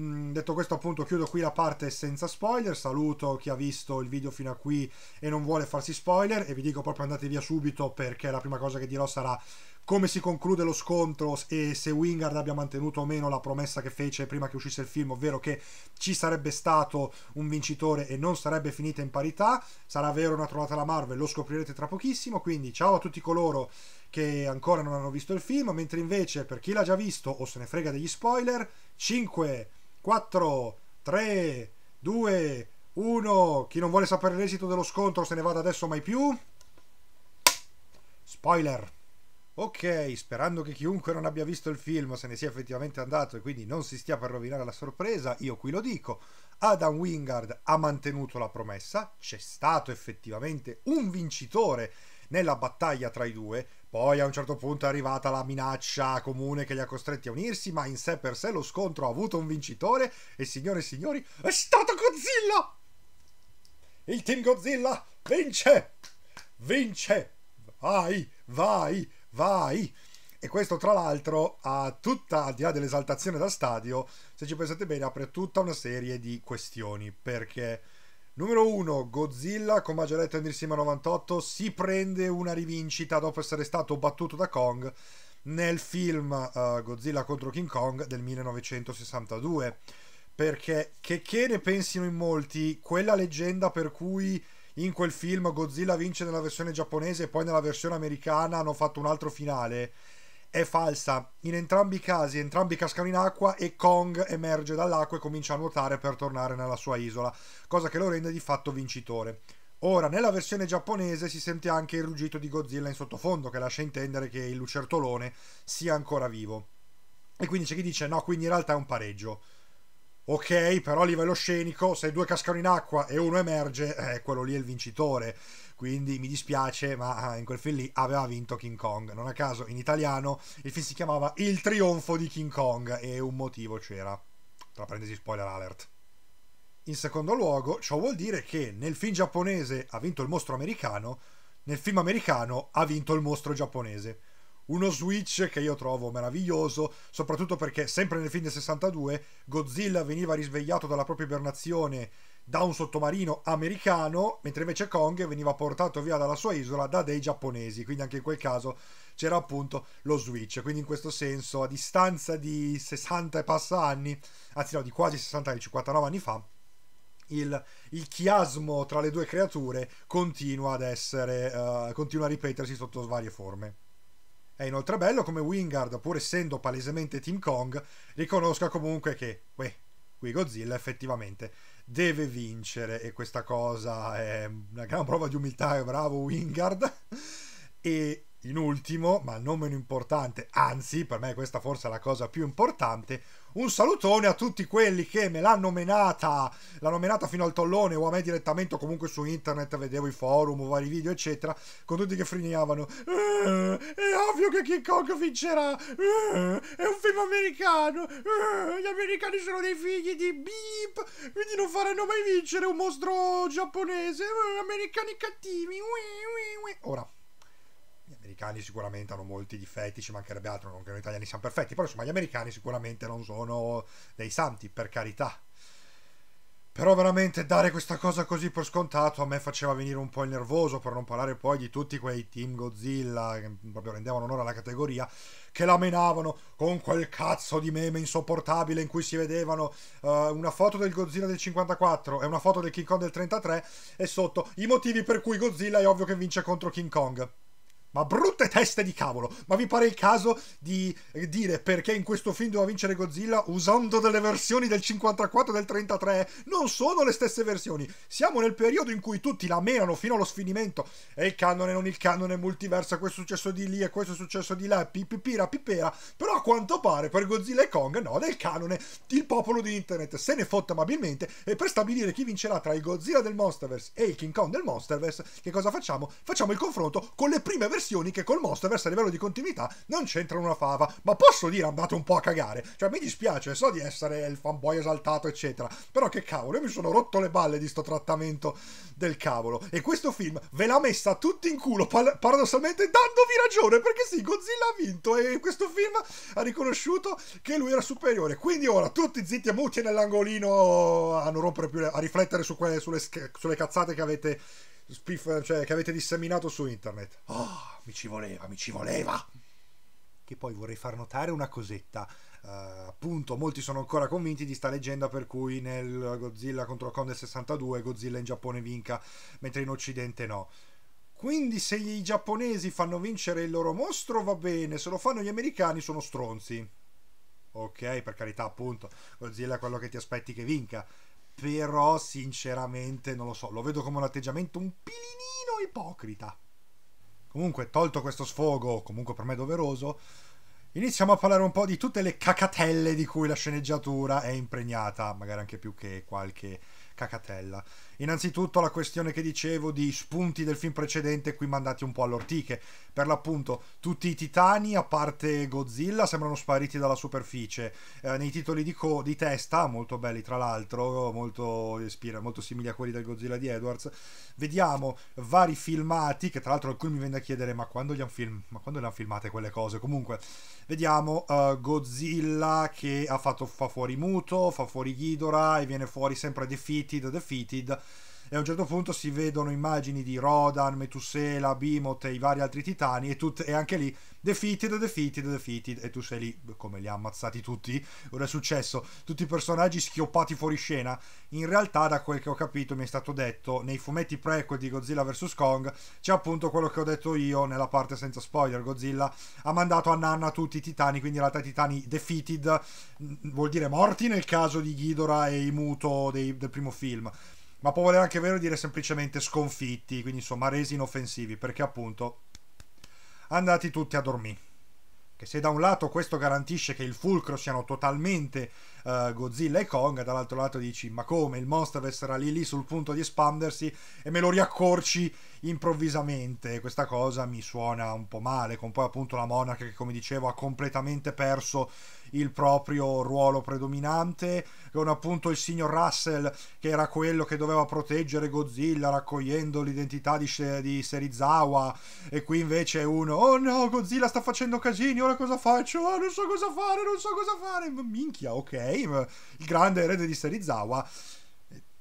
Mm, detto questo appunto chiudo qui la parte senza spoiler, saluto chi ha visto il video fino a qui e non vuole farsi spoiler e vi dico proprio andate via subito perché la prima cosa che dirò sarà come si conclude lo scontro e se Wingard abbia mantenuto o meno la promessa che fece prima che uscisse il film, ovvero che ci sarebbe stato un vincitore e non sarebbe finita in parità, sarà vero una trovata alla Marvel, lo scoprirete tra pochissimo, quindi ciao a tutti coloro che ancora non hanno visto il film, mentre invece per chi l'ha già visto o se ne frega degli spoiler, 5 4, 3, 2, 1. Chi non vuole sapere l'esito dello scontro se ne vada adesso mai più. Spoiler. Ok, sperando che chiunque non abbia visto il film se ne sia effettivamente andato e quindi non si stia per rovinare la sorpresa, io qui lo dico. Adam Wingard ha mantenuto la promessa, c'è stato effettivamente un vincitore nella battaglia tra i due. Poi a un certo punto è arrivata la minaccia comune che li ha costretti a unirsi, ma in sé per sé lo scontro ha avuto un vincitore e signore e signori è stato Godzilla! Il team Godzilla vince! Vince! Vai, vai, vai! E questo, tra l'altro, ha tutta, al di là dell'esaltazione da stadio, se ci pensate bene, apre tutta una serie di questioni. Perché Numero 1, Godzilla, come ha già detto in 98, si prende una rivincita dopo essere stato battuto da Kong nel film uh, Godzilla contro King Kong del 1962. Perché, che, che ne pensino in molti, quella leggenda per cui in quel film Godzilla vince nella versione giapponese e poi nella versione americana hanno fatto un altro finale è falsa. In entrambi i casi entrambi cascano in acqua e Kong emerge dall'acqua e comincia a nuotare per tornare nella sua isola, cosa che lo rende di fatto vincitore. Ora, nella versione giapponese si sente anche il ruggito di Godzilla in sottofondo, che lascia intendere che il lucertolone sia ancora vivo. E quindi c'è chi dice no, quindi in realtà è un pareggio. Ok, però a livello scenico, se due cascano in acqua e uno emerge, eh, quello lì è il vincitore quindi mi dispiace, ma ah, in quel film lì aveva vinto King Kong. Non a caso in italiano il film si chiamava Il trionfo di King Kong e un motivo c'era. Tra parentesi spoiler alert. In secondo luogo, ciò vuol dire che nel film giapponese ha vinto il mostro americano, nel film americano ha vinto il mostro giapponese. Uno switch che io trovo meraviglioso, soprattutto perché sempre nel film del 62 Godzilla veniva risvegliato dalla propria ibernazione da un sottomarino americano, mentre invece Kong veniva portato via dalla sua isola da dei giapponesi, quindi anche in quel caso c'era appunto lo switch, quindi in questo senso a distanza di 60 e passa anni, anzi no, di quasi 60 anni, 59 anni fa, il, il chiasmo tra le due creature continua ad essere, uh, continua a ripetersi sotto varie forme. È inoltre bello come Wingard, pur essendo palesemente Team Kong, riconosca comunque che, uè, qui Godzilla effettivamente deve vincere e questa cosa è una gran prova di umiltà e bravo Wingard e in ultimo ma non meno importante anzi per me questa forse è la cosa più importante un salutone a tutti quelli che me l'hanno menata, l'hanno menata fino al tollone o a me direttamente o comunque su internet vedevo i forum, vari video eccetera, con tutti che frignavano eh, è ovvio che King Kong vincerà, eh, è un film americano, eh, gli americani sono dei figli di beep, quindi non faranno mai vincere un mostro giapponese, eh, americani cattivi, ue, ue, ue. ora americani sicuramente hanno molti difetti, ci mancherebbe altro, non che noi italiani siamo perfetti, però insomma gli americani sicuramente non sono dei santi, per carità. Però veramente dare questa cosa così per scontato a me faceva venire un po' il nervoso, per non parlare poi di tutti quei team Godzilla che proprio rendevano onore alla categoria, che la menavano con quel cazzo di meme insopportabile in cui si vedevano uh, una foto del Godzilla del 54 e una foto del King Kong del 33 e sotto i motivi per cui Godzilla è ovvio che vince contro King Kong. Ma brutte teste di cavolo! Ma vi pare il caso di dire perché in questo film doveva vincere Godzilla usando delle versioni del 54 e del 33? Non sono le stesse versioni. Siamo nel periodo in cui tutti la menano fino allo sfinimento. E il canone, non il canone, multiverso, questo è successo di lì e questo è successo di là, pipipira, pipera. Però a quanto pare per Godzilla e Kong, no, del canone, il popolo di internet se ne fotte amabilmente e per stabilire chi vincerà tra il Godzilla del Monsterverse e il King Kong del Monsterverse, che cosa facciamo? Facciamo il confronto con le prime versioni versioni che col Mostoverse a livello di continuità non c'entrano una fava, ma posso dire andate un po' a cagare, cioè mi dispiace, so di essere il fanboy esaltato eccetera, però che cavolo, io mi sono rotto le balle di sto trattamento del cavolo e questo film ve l'ha messa tutti in culo par- paradossalmente dandovi ragione perché sì, Godzilla ha vinto e questo film ha riconosciuto che lui era superiore, quindi ora tutti zitti e muti nell'angolino a non rompere più le- a riflettere su que- sulle, sch- sulle cazzate che avete spiff- cioè, che avete disseminato su internet. Oh, mi ci voleva, mi ci voleva! Che poi vorrei far notare una cosetta. Uh, appunto, molti sono ancora convinti di sta leggenda per cui nel Godzilla contro Kong del 62 Godzilla in Giappone vinca, mentre in Occidente no. Quindi se i giapponesi fanno vincere il loro mostro va bene, se lo fanno gli americani sono stronzi. Ok, per carità, appunto, Godzilla è quello che ti aspetti che vinca però sinceramente non lo so, lo vedo come un atteggiamento un pilinino ipocrita. Comunque, tolto questo sfogo, comunque per me doveroso, iniziamo a parlare un po' di tutte le cacatelle di cui la sceneggiatura è impregnata, magari anche più che qualche cacatella. Innanzitutto la questione che dicevo di spunti del film precedente qui mandati un po' all'ortiche. Per l'appunto tutti i titani, a parte Godzilla, sembrano spariti dalla superficie. Eh, nei titoli di, co- di, testa, molto belli tra l'altro, molto, ispira- molto simili a quelli del Godzilla di Edwards, vediamo vari filmati, che tra l'altro alcuni mi vengono a chiedere ma quando li hanno film- han filmate quelle cose? Comunque, vediamo uh, Godzilla che ha fatto, fa fuori Muto, fa fuori Ghidorah e viene fuori sempre Defeated, Defeated e a un certo punto si vedono immagini di Rodan, Metusela, Bimot e i vari altri titani e, tut- e anche lì defeated, defeated, defeated e tu sei lì come li ha ammazzati tutti, ora è successo, tutti i personaggi schioppati fuori scena, in realtà da quel che ho capito mi è stato detto nei fumetti prequel di Godzilla vs Kong c'è appunto quello che ho detto io nella parte senza spoiler, Godzilla ha mandato a nanna tutti i titani, quindi in realtà i titani defeated mm, vuol dire morti nel caso di Ghidorah e Imuto dei, del primo film ma può voler anche vero dire semplicemente sconfitti, quindi insomma resi inoffensivi, perché appunto andati tutti a dormire. Che se da un lato questo garantisce che il fulcro siano totalmente uh, Godzilla e Kong, dall'altro lato dici ma come il Monsterverse era lì lì sul punto di espandersi e me lo riaccorci improvvisamente, questa cosa mi suona un po' male, con poi appunto la monaca che come dicevo ha completamente perso il proprio ruolo predominante, con appunto il signor Russell che era quello che doveva proteggere Godzilla raccogliendo l'identità di, di Serizawa e qui invece uno oh no Godzilla sta facendo casini ora cosa faccio? Oh, non so cosa fare, non so cosa fare minchia ok il grande erede di Serizawa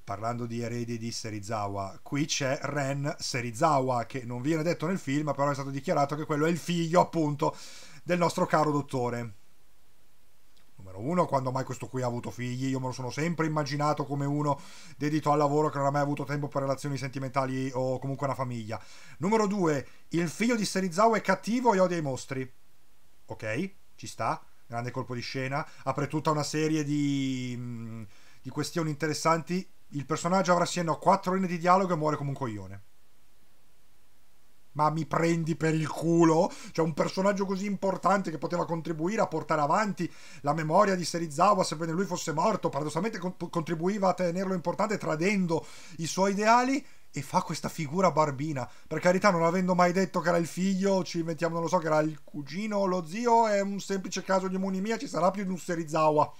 parlando di eredi di Serizawa, qui c'è Ren Serizawa, che non viene detto nel film, però è stato dichiarato che quello è il figlio appunto del nostro caro dottore numero uno, quando mai questo qui ha avuto figli, io me lo sono sempre immaginato come uno dedito al lavoro che non ha mai avuto tempo per relazioni sentimentali o comunque una famiglia. Numero due, il figlio di Serizawa è cattivo e odia i mostri. Ok, ci sta, grande colpo di scena, apre tutta una serie di, mm, di questioni interessanti. Il personaggio avrà sì e siano quattro linee di dialogo e muore come un coglione ma mi prendi per il culo? Cioè un personaggio così importante che poteva contribuire a portare avanti la memoria di Serizawa sebbene lui fosse morto, paradossalmente contribuiva a tenerlo importante tradendo i suoi ideali e fa questa figura barbina. Per carità, non avendo mai detto che era il figlio, ci mettiamo, non lo so, che era il cugino o lo zio, è un semplice caso di omonimia, ci sarà più di un Serizawa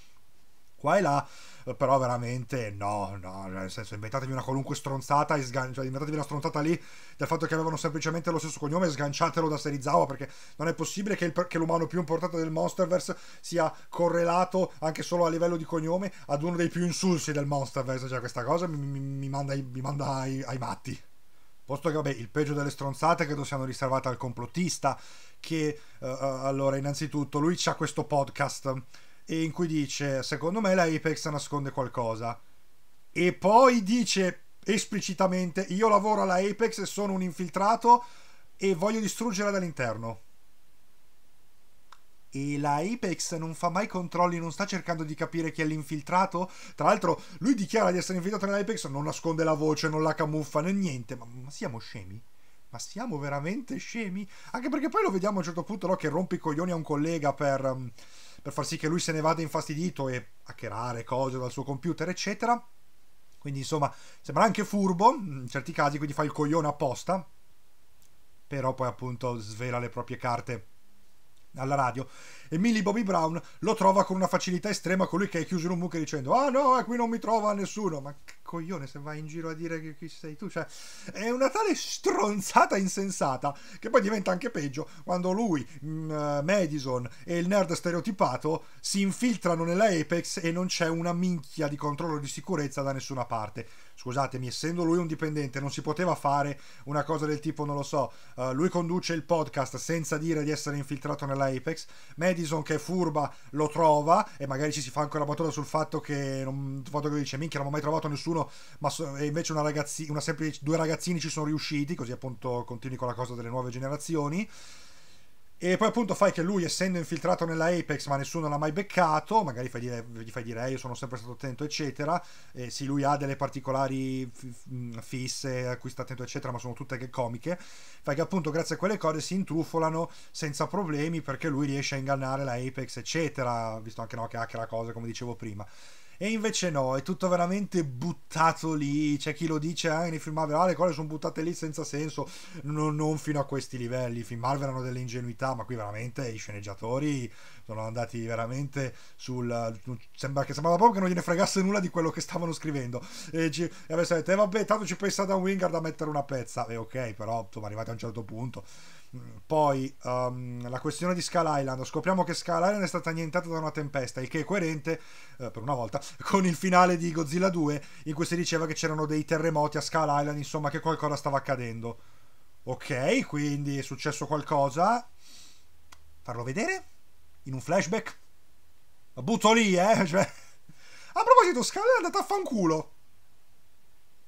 qua e là, eh, però veramente no, no, nel senso inventatevi una qualunque stronzata e sgan- cioè, inventatevi una stronzata lì del fatto che avevano semplicemente lo stesso cognome e sganciatelo da Serizawa perché non è possibile che, il, che, l'umano più importante del Monsterverse sia correlato anche solo a livello di cognome ad uno dei più insulsi del Monsterverse, cioè questa cosa mi, mi, mi manda, ai, mi manda ai, ai matti. Posto che vabbè, il peggio delle stronzate credo siano riservate al complottista, che eh, eh allora innanzitutto lui c'ha questo podcast e in cui dice secondo me la Apex nasconde qualcosa e poi dice esplicitamente io lavoro alla Apex e sono un infiltrato e voglio distruggerla dall'interno e la Apex non fa mai controlli, non sta cercando di capire chi è l'infiltrato. Tra l'altro, lui dichiara di essere infiltrato nell'Apex, non nasconde la voce, non la camuffa né niente. Ma, ma, siamo scemi? Ma siamo veramente scemi? Anche perché poi lo vediamo a un certo punto no, che rompe i coglioni a un collega per. Um, per far sì che lui se ne vada infastidito e hackerare cose dal suo computer, eccetera. Quindi insomma, sembra anche furbo in certi casi, quindi fa il coglione apposta, però poi appunto svela le proprie carte alla radio e Millie Bobby Brown lo trova con una facilità estrema colui che è chiuso in un mucchio dicendo ah no qui non mi trova nessuno ma che coglione se vai in giro a dire che chi sei tu cioè è una tale stronzata insensata che poi diventa anche peggio quando lui mh, mm, Madison e il nerd stereotipato si infiltrano nella Apex e non c'è una minchia di controllo di sicurezza da nessuna parte scusatemi, essendo lui un dipendente non si poteva fare una cosa del tipo, non lo so, uh, lui conduce il podcast senza dire di essere infiltrato nell'Apex, Madison che è furba lo trova e magari ci si fa ancora battuta sul fatto che, non, fatto che dice minchia non ho mai trovato nessuno, ma so, invece una ragazzi, una semplice, due ragazzini ci sono riusciti, così appunto continui con la cosa delle nuove generazioni. E poi appunto fai che lui, essendo infiltrato nella Apex, ma nessuno l'ha mai beccato, magari fai dire, gli fai dire, eh, io sono sempre stato attento, eccetera. Eh, sì, lui ha delle particolari f- fisse a cui sta attento, eccetera, ma sono tutte che comiche. Fai che appunto grazie a quelle cose si intrufolano senza problemi perché lui riesce a ingannare la Apex, eccetera, visto anche no, che hacca la cosa, come dicevo prima. E invece no, è tutto veramente buttato lì. C'è chi lo dice anche eh, nei film Marvel, ah, le cose sono buttate lì senza senso. No, non fino a questi livelli. I film Marvel hanno delle ingenuità, ma qui veramente i sceneggiatori sono andati veramente sul. Mm, sembra che sembrava proprio che non gliene fregasse nulla di quello che stavano scrivendo. E, ci, e avessero detto, eh vabbè, tanto ci pensa da Wingard a mettere una pezza. E ok, però insomma, arrivati a un certo punto poi um, la questione di Skull Island scopriamo che Skull Island è stata annientata da una tempesta il che è coerente eh, per una volta (laughs) con il finale di Godzilla 2 in cui si diceva che c'erano dei terremoti a Skull Island insomma che qualcosa stava accadendo ok quindi è successo qualcosa farlo vedere in un flashback la butto lì eh (laughs) cioè... a proposito Skull Island è andata a fanculo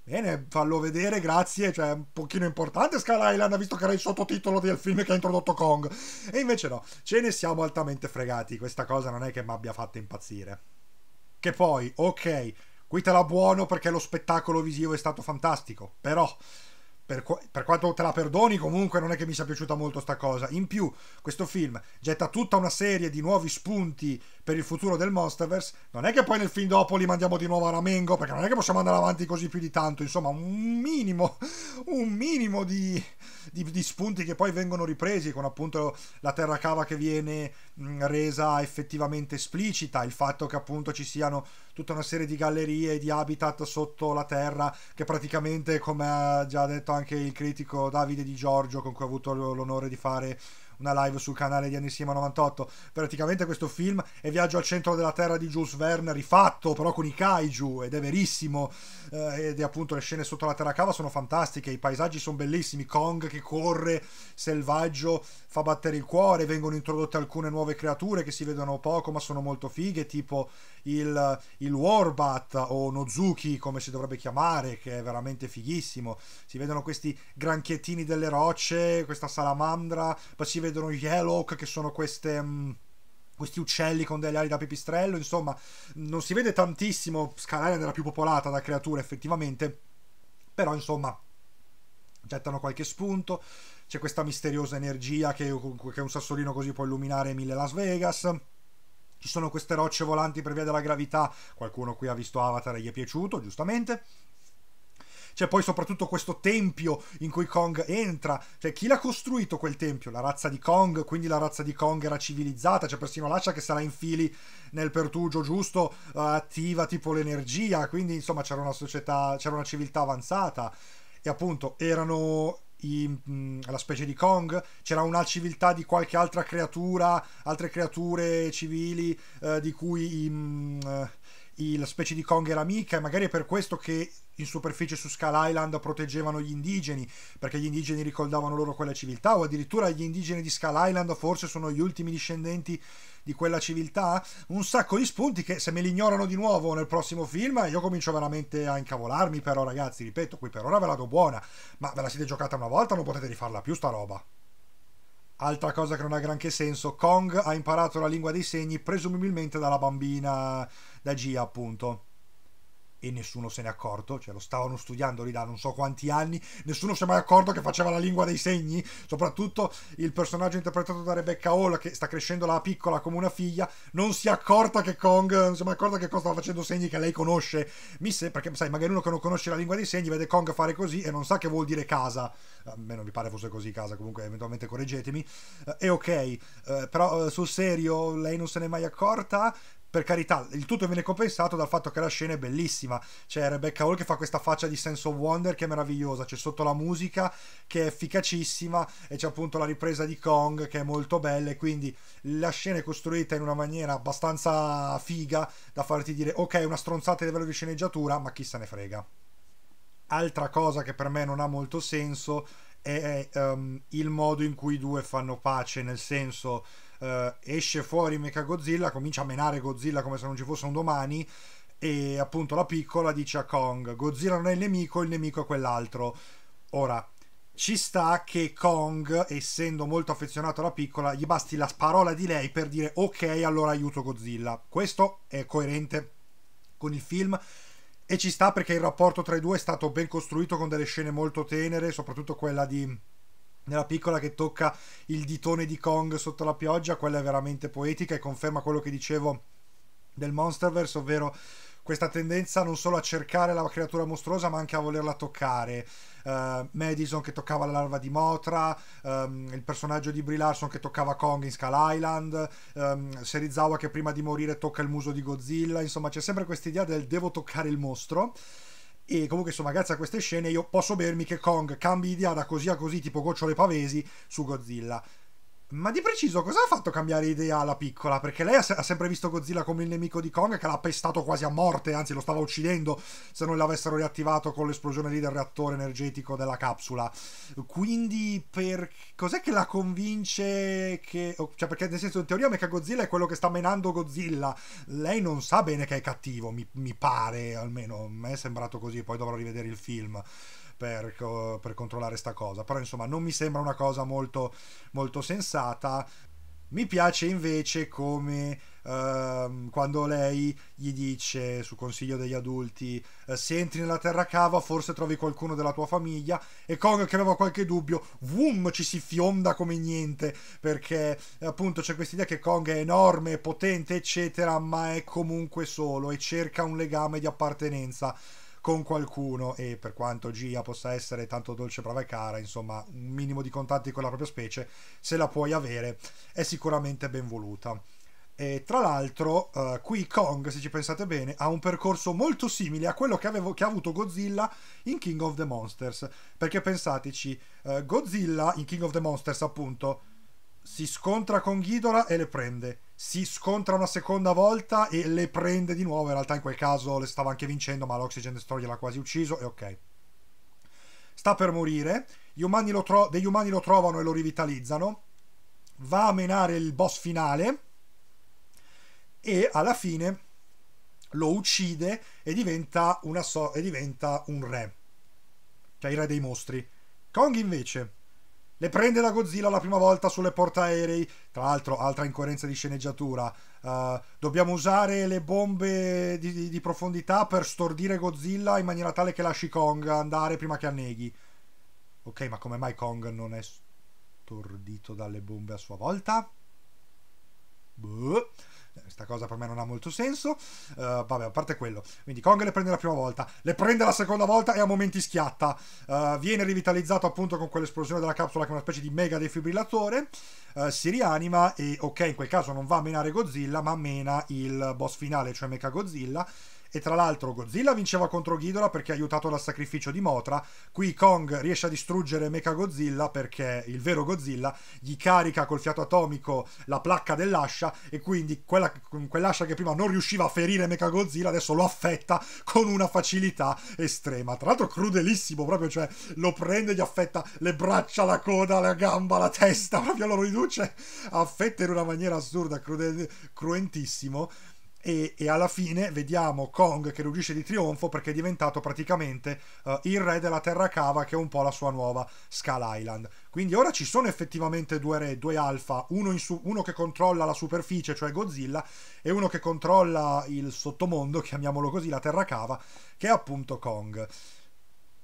Bene, fallo vedere, grazie. Cioè, è un pochino importante Skull Island, visto che era il sottotitolo del film che ha introdotto Kong. E invece no, ce ne siamo altamente fregati. Questa cosa non è che mi abbia fatto impazzire. Che poi, ok, qui te la buono perché lo spettacolo visivo è stato fantastico. Però, per, qu- per, quanto te la perdoni, comunque non è che mi sia piaciuta molto sta cosa. In più, questo film getta tutta una serie di nuovi spunti per il futuro del Monsterverse, non è che poi nel film dopo li mandiamo di nuovo a Ramengo, perché non è che possiamo andare avanti così più di tanto, insomma, un minimo, (laughs) un minimo di, di, di spunti che poi vengono ripresi con appunto la terra cava che viene resa effettivamente esplicita, il fatto che appunto ci siano tutta una serie di gallerie, di habitat sotto la terra, che praticamente, come ha già detto anche il critico Davide Di Giorgio, con cui ho avuto l'onore di fare una live sul canale di Anissima 98. Praticamente questo film è Viaggio al centro della Terra di Jules Verne rifatto però con i kaiju ed è verissimo eh, ed è appunto le scene sotto la terra cava sono fantastiche, i paesaggi sono bellissimi, Kong che corre selvaggio fa battere il cuore, vengono introdotte alcune nuove creature che si vedono poco ma sono molto fighe, tipo il, il Warbat o Nozuki come si dovrebbe chiamare, che è veramente fighissimo. Si vedono questi granchiettini delle rocce, questa salamandra, poi si vedono vedono gli Helok, che sono queste... Mh, mm, questi uccelli con delle ali da pipistrello, insomma, non si vede tantissimo. Scalaria era più popolata da creature effettivamente, però insomma, gettano qualche spunto. C'è questa misteriosa energia che, che un sassolino così può illuminare mille Las Vegas. Ci sono queste rocce volanti per via della gravità. Qualcuno qui ha visto Avatar e gli è piaciuto, giustamente. C'è poi soprattutto questo tempio in cui Kong entra, cioè chi l'ha costruito quel tempio? La razza di Kong, quindi la razza di Kong era civilizzata, c'è persino l'ascia che sarà in fili nel pertugio giusto, uh, attiva tipo l'energia, quindi insomma c'era una società, c'era una civiltà avanzata e appunto erano i, mh, mm, la specie di Kong, c'era una civiltà di qualche altra creatura, altre creature civili eh, di cui i, mh, mm, eh, i, la specie di Kong era amica e magari è per questo che in superficie su Skull Island proteggevano gli indigeni, perché gli indigeni ricordavano loro quella civiltà, o addirittura gli indigeni di Skull Island forse sono gli ultimi discendenti di quella civiltà. Un sacco di spunti che se me li ignorano di nuovo nel prossimo film, io comincio veramente a incavolarmi, però ragazzi, ripeto, qui per ora ve la do buona, ma ve la siete giocata una volta, non potete rifarla più sta roba. Altra cosa che non ha granché senso, Kong ha imparato la lingua dei segni presumibilmente dalla bambina da Gia appunto e nessuno se n'è accorto, cioè lo stavano studiando lì da non so quanti anni, nessuno si è mai accorto che faceva la lingua dei segni, soprattutto il personaggio interpretato da Rebecca Hall che sta crescendo la piccola come una figlia, non si è accorta che Kong, non si è mai accorta che Kong stava facendo segni che lei conosce, mi sembra, perché sai, magari uno che non conosce la lingua dei segni vede Kong fare così e non sa che vuol dire casa, a me non mi pare fosse così casa, comunque eventualmente correggetemi, eh, è ok, eh, però eh, sul serio lei non se n'è mai accorta, per carità, il tutto viene compensato dal fatto che la scena è bellissima. C'è Rebecca Hall che fa questa faccia di Sense of Wonder che è meravigliosa. C'è sotto la musica che è efficacissima e c'è appunto la ripresa di Kong che è molto bella. E quindi la scena è costruita in una maniera abbastanza figa da farti dire: ok, una stronzata a livello di sceneggiatura, ma chi se ne frega. Altra cosa che per me non ha molto senso è um, il modo in cui i due fanno pace, nel senso uh, esce fuori Mecha Godzilla, comincia a menare Godzilla come se non ci fosse un domani e appunto la piccola dice a Kong Godzilla non è il nemico, il nemico è quell'altro. Ora, ci sta che Kong, essendo molto affezionato alla piccola, gli basti la parola di lei per dire ok, allora aiuto Godzilla. Questo è coerente con il film e ci sta perché il rapporto tra i due è stato ben costruito con delle scene molto tenere, soprattutto quella di nella piccola che tocca il ditone di Kong sotto la pioggia, quella è veramente poetica e conferma quello che dicevo del Monsterverse, ovvero questa tendenza non solo a cercare la creatura mostruosa ma anche a volerla toccare. Uh, Madison che toccava la larva di Motra, um, ehm, il personaggio di Brie Larson che toccava Kong in Skull Island, um, Serizawa che prima di morire tocca il muso di Godzilla, insomma c'è sempre questa idea del devo toccare il mostro. E comunque, insomma, grazie a queste scene io posso bermi che Kong cambi idea da così a così, tipo gocciole pavesi, su Godzilla. Ma di preciso cosa ha fatto cambiare idea alla piccola? Perché lei ha, se- ha, sempre visto Godzilla come il nemico di Kong che l'ha pestato quasi a morte, anzi lo stava uccidendo se non l'avessero riattivato con l'esplosione lì del reattore energetico della capsula. Quindi per... cos'è che la convince che... Cioè perché nel senso in teoria Mechagodzilla è quello che sta menando Godzilla. Lei non sa bene che è cattivo, mi, mi pare almeno, a me è sembrato così, poi dovrò rivedere il film per, per controllare questa cosa. Però insomma non mi sembra una cosa molto, molto sensata. Mi piace invece come uh, quando lei gli dice, su consiglio degli adulti, eh, se entri nella terra cava forse trovi qualcuno della tua famiglia e Kong che aveva qualche dubbio, vum, ci si fionda come niente perché appunto c'è questa idea che Kong è enorme, potente eccetera, ma è comunque solo e cerca un legame di appartenenza con qualcuno e per quanto Gia possa essere tanto dolce, brava e cara, insomma un minimo di contatti con la propria specie, se la puoi avere, è sicuramente ben voluta. E tra l'altro, uh, qui Kong, se ci pensate bene, ha un percorso molto simile a quello che, avevo, che ha avuto Godzilla in King of the Monsters. Perché pensateci, uh, Godzilla in King of the Monsters, appunto, si scontra con Ghidorah e le prende si scontra una seconda volta e le prende di nuovo. In realtà in quel caso le stava anche vincendo, ma l'Oxygen Destroyer l'ha quasi ucciso e ok. Sta per morire. Gli umani tro- degli umani lo trovano e lo rivitalizzano. Va a menare il boss finale e alla fine lo uccide e diventa, so- e diventa un re, cioè il re dei mostri. Kong invece le prende da Godzilla la prima volta sulle portaerei. Tra l'altro, altra incoerenza di sceneggiatura. Uh, dobbiamo usare le bombe di, di, di, profondità per stordire Godzilla in maniera tale che lasci Kong andare prima che anneghi. Ok, ma come mai Kong non è stordito dalle bombe a sua volta? Boh. Questa cosa per me non ha molto senso. Uh, vabbè, a parte quello. Quindi Kong le prende la prima volta, le prende la seconda volta e a momenti schiatta. Uh, viene rivitalizzato appunto con quell'esplosione della capsula che è una specie di mega defibrillatore. Uh, si rianima e ok, in quel caso non va a menare Godzilla, ma mena il boss finale, cioè Mecha Godzilla, e tra l'altro Godzilla vinceva contro Ghidorah perché è aiutato dal sacrificio di Motra. Qui Kong riesce a distruggere Mechagodzilla Godzilla perché il vero Godzilla gli carica col fiato atomico la placca dell'ascia e quindi quella, quell'ascia che prima non riusciva a ferire Mechagodzilla adesso lo affetta con una facilità estrema. Tra l'altro crudelissimo proprio, cioè lo prende, e gli affetta le braccia, la coda, la gamba, la testa, (laughs) proprio lo riduce a fette in una maniera assurda, crudel- cruentissimo. E, e, alla fine vediamo Kong che ruggisce di trionfo perché è diventato praticamente uh, il re della Terra Cava che è un po' la sua nuova Skull Island. Quindi ora ci sono effettivamente due re, due alfa, uno, su- uno che controlla la superficie, cioè Godzilla, e uno che controlla il sottomondo, (laughs) chiamiamolo così, la Terra Cava, che è appunto Kong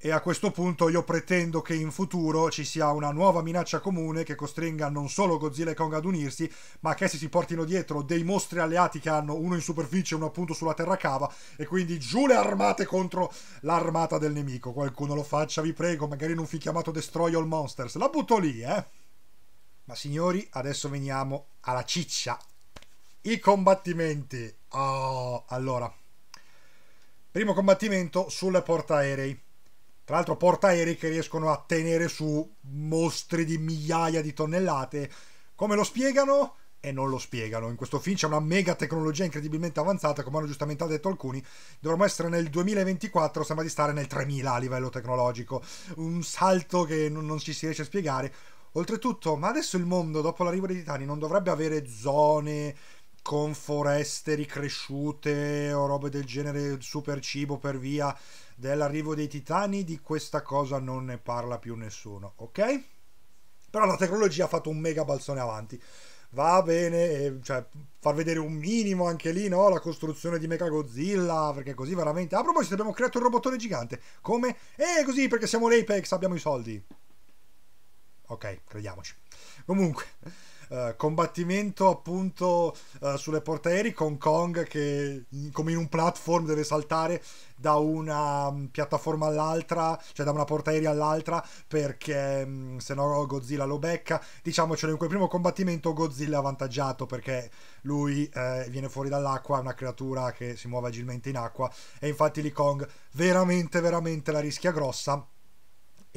e a questo punto io pretendo che in futuro ci sia una nuova minaccia comune che costringa non solo Godzilla e Kong ad unirsi, ma che essi si portino dietro dei mostri alleati che hanno uno in superficie e uno appunto sulla terra cava e quindi giù le armate contro l'armata del nemico. Qualcuno lo faccia, vi prego, magari non fi chiamato Destroy All Monsters. La butto lì, eh. Ma signori, adesso veniamo alla ciccia. I combattimenti. Oh, allora. Primo combattimento sulle portaerei tra l'altro portaerei che riescono a tenere su mostri di migliaia di tonnellate. Come lo spiegano? E non lo spiegano. In questo film c'è una mega tecnologia incredibilmente avanzata, come hanno giustamente detto alcuni. Dovremmo essere nel 2024, sembra di stare nel 3000 a livello tecnologico. Un salto che non ci si riesce a spiegare. Oltretutto, ma adesso il mondo, dopo l'arrivo dei titani, non dovrebbe avere zone con foreste ricresciute o robe del genere, super cibo per via dell'arrivo dei titani, di questa cosa non ne parla più nessuno, ok? Però la tecnologia ha fatto un mega balzone avanti. Va bene, eh, cioè, far vedere un minimo anche lì, no? La costruzione di Mega Godzilla, perché così veramente... A proposito, abbiamo creato un robotone gigante. Come? Eh, così, perché siamo l'Apex, abbiamo i soldi. Ok, crediamoci. Comunque... Eh, combattimento appunto eh, sulle portaerei con Kong che come in un platform deve saltare da una um, piattaforma all'altra, cioè da una portaerei all'altra perché um, se no Godzilla lo becca. Diciamocelo in quel primo combattimento Godzilla è avvantaggiato perché lui eh, viene fuori dall'acqua, è una creatura che si muove agilmente in acqua e infatti Lee Kong veramente veramente la rischia grossa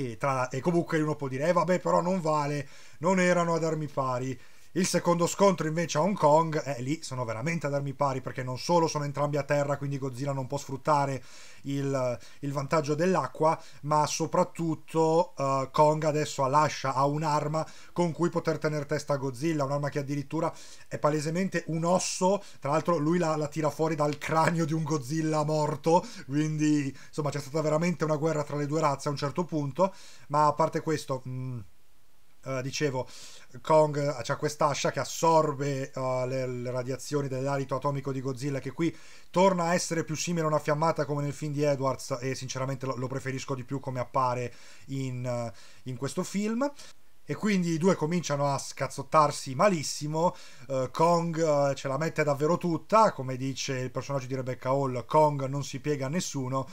e, tra, e comunque uno può dire, eh vabbè però non vale, non erano ad armi pari, il secondo scontro invece a Hong Kong, eh, lì sono veramente ad armi pari perché non solo sono entrambi a terra, quindi Godzilla non può sfruttare il, il vantaggio dell'acqua, ma soprattutto eh, Kong adesso ha l'ascia, ha un'arma con cui poter tenere testa a Godzilla, un'arma che addirittura è palesemente un osso, tra l'altro lui la, la tira fuori dal cranio di un Godzilla morto, quindi insomma c'è stata veramente una guerra tra le due razze a un certo punto, ma a parte questo... Mh, mm, eh, dicevo, Kong eh, ha quest'ascia che assorbe uh, le, le, radiazioni dell'alito atomico di Godzilla, che qui torna a essere più simile a una fiammata come nel film di Edwards e sinceramente lo, lo preferisco di più come appare in, uh, in questo film e quindi i due cominciano a scazzottarsi malissimo. Uh, Kong uh, ce la mette davvero tutta, come dice il personaggio di Rebecca Hall, Kong non si piega a nessuno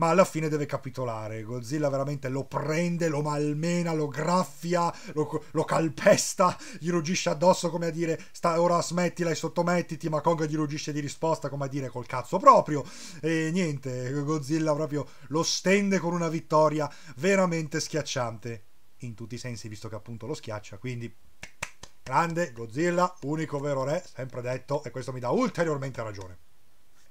ma alla fine deve capitolare. Godzilla veramente lo prende, lo malmena, lo graffia, lo, lo calpesta, gli ruggisce addosso come a dire sta, ora smettila e sottomettiti, ma Kong gli ruggisce di risposta come a dire col cazzo proprio. E niente, Godzilla proprio lo stende con una vittoria veramente schiacciante in tutti i sensi, visto che appunto lo schiaccia, quindi grande Godzilla, unico vero re, sempre detto, e questo mi dà ulteriormente ragione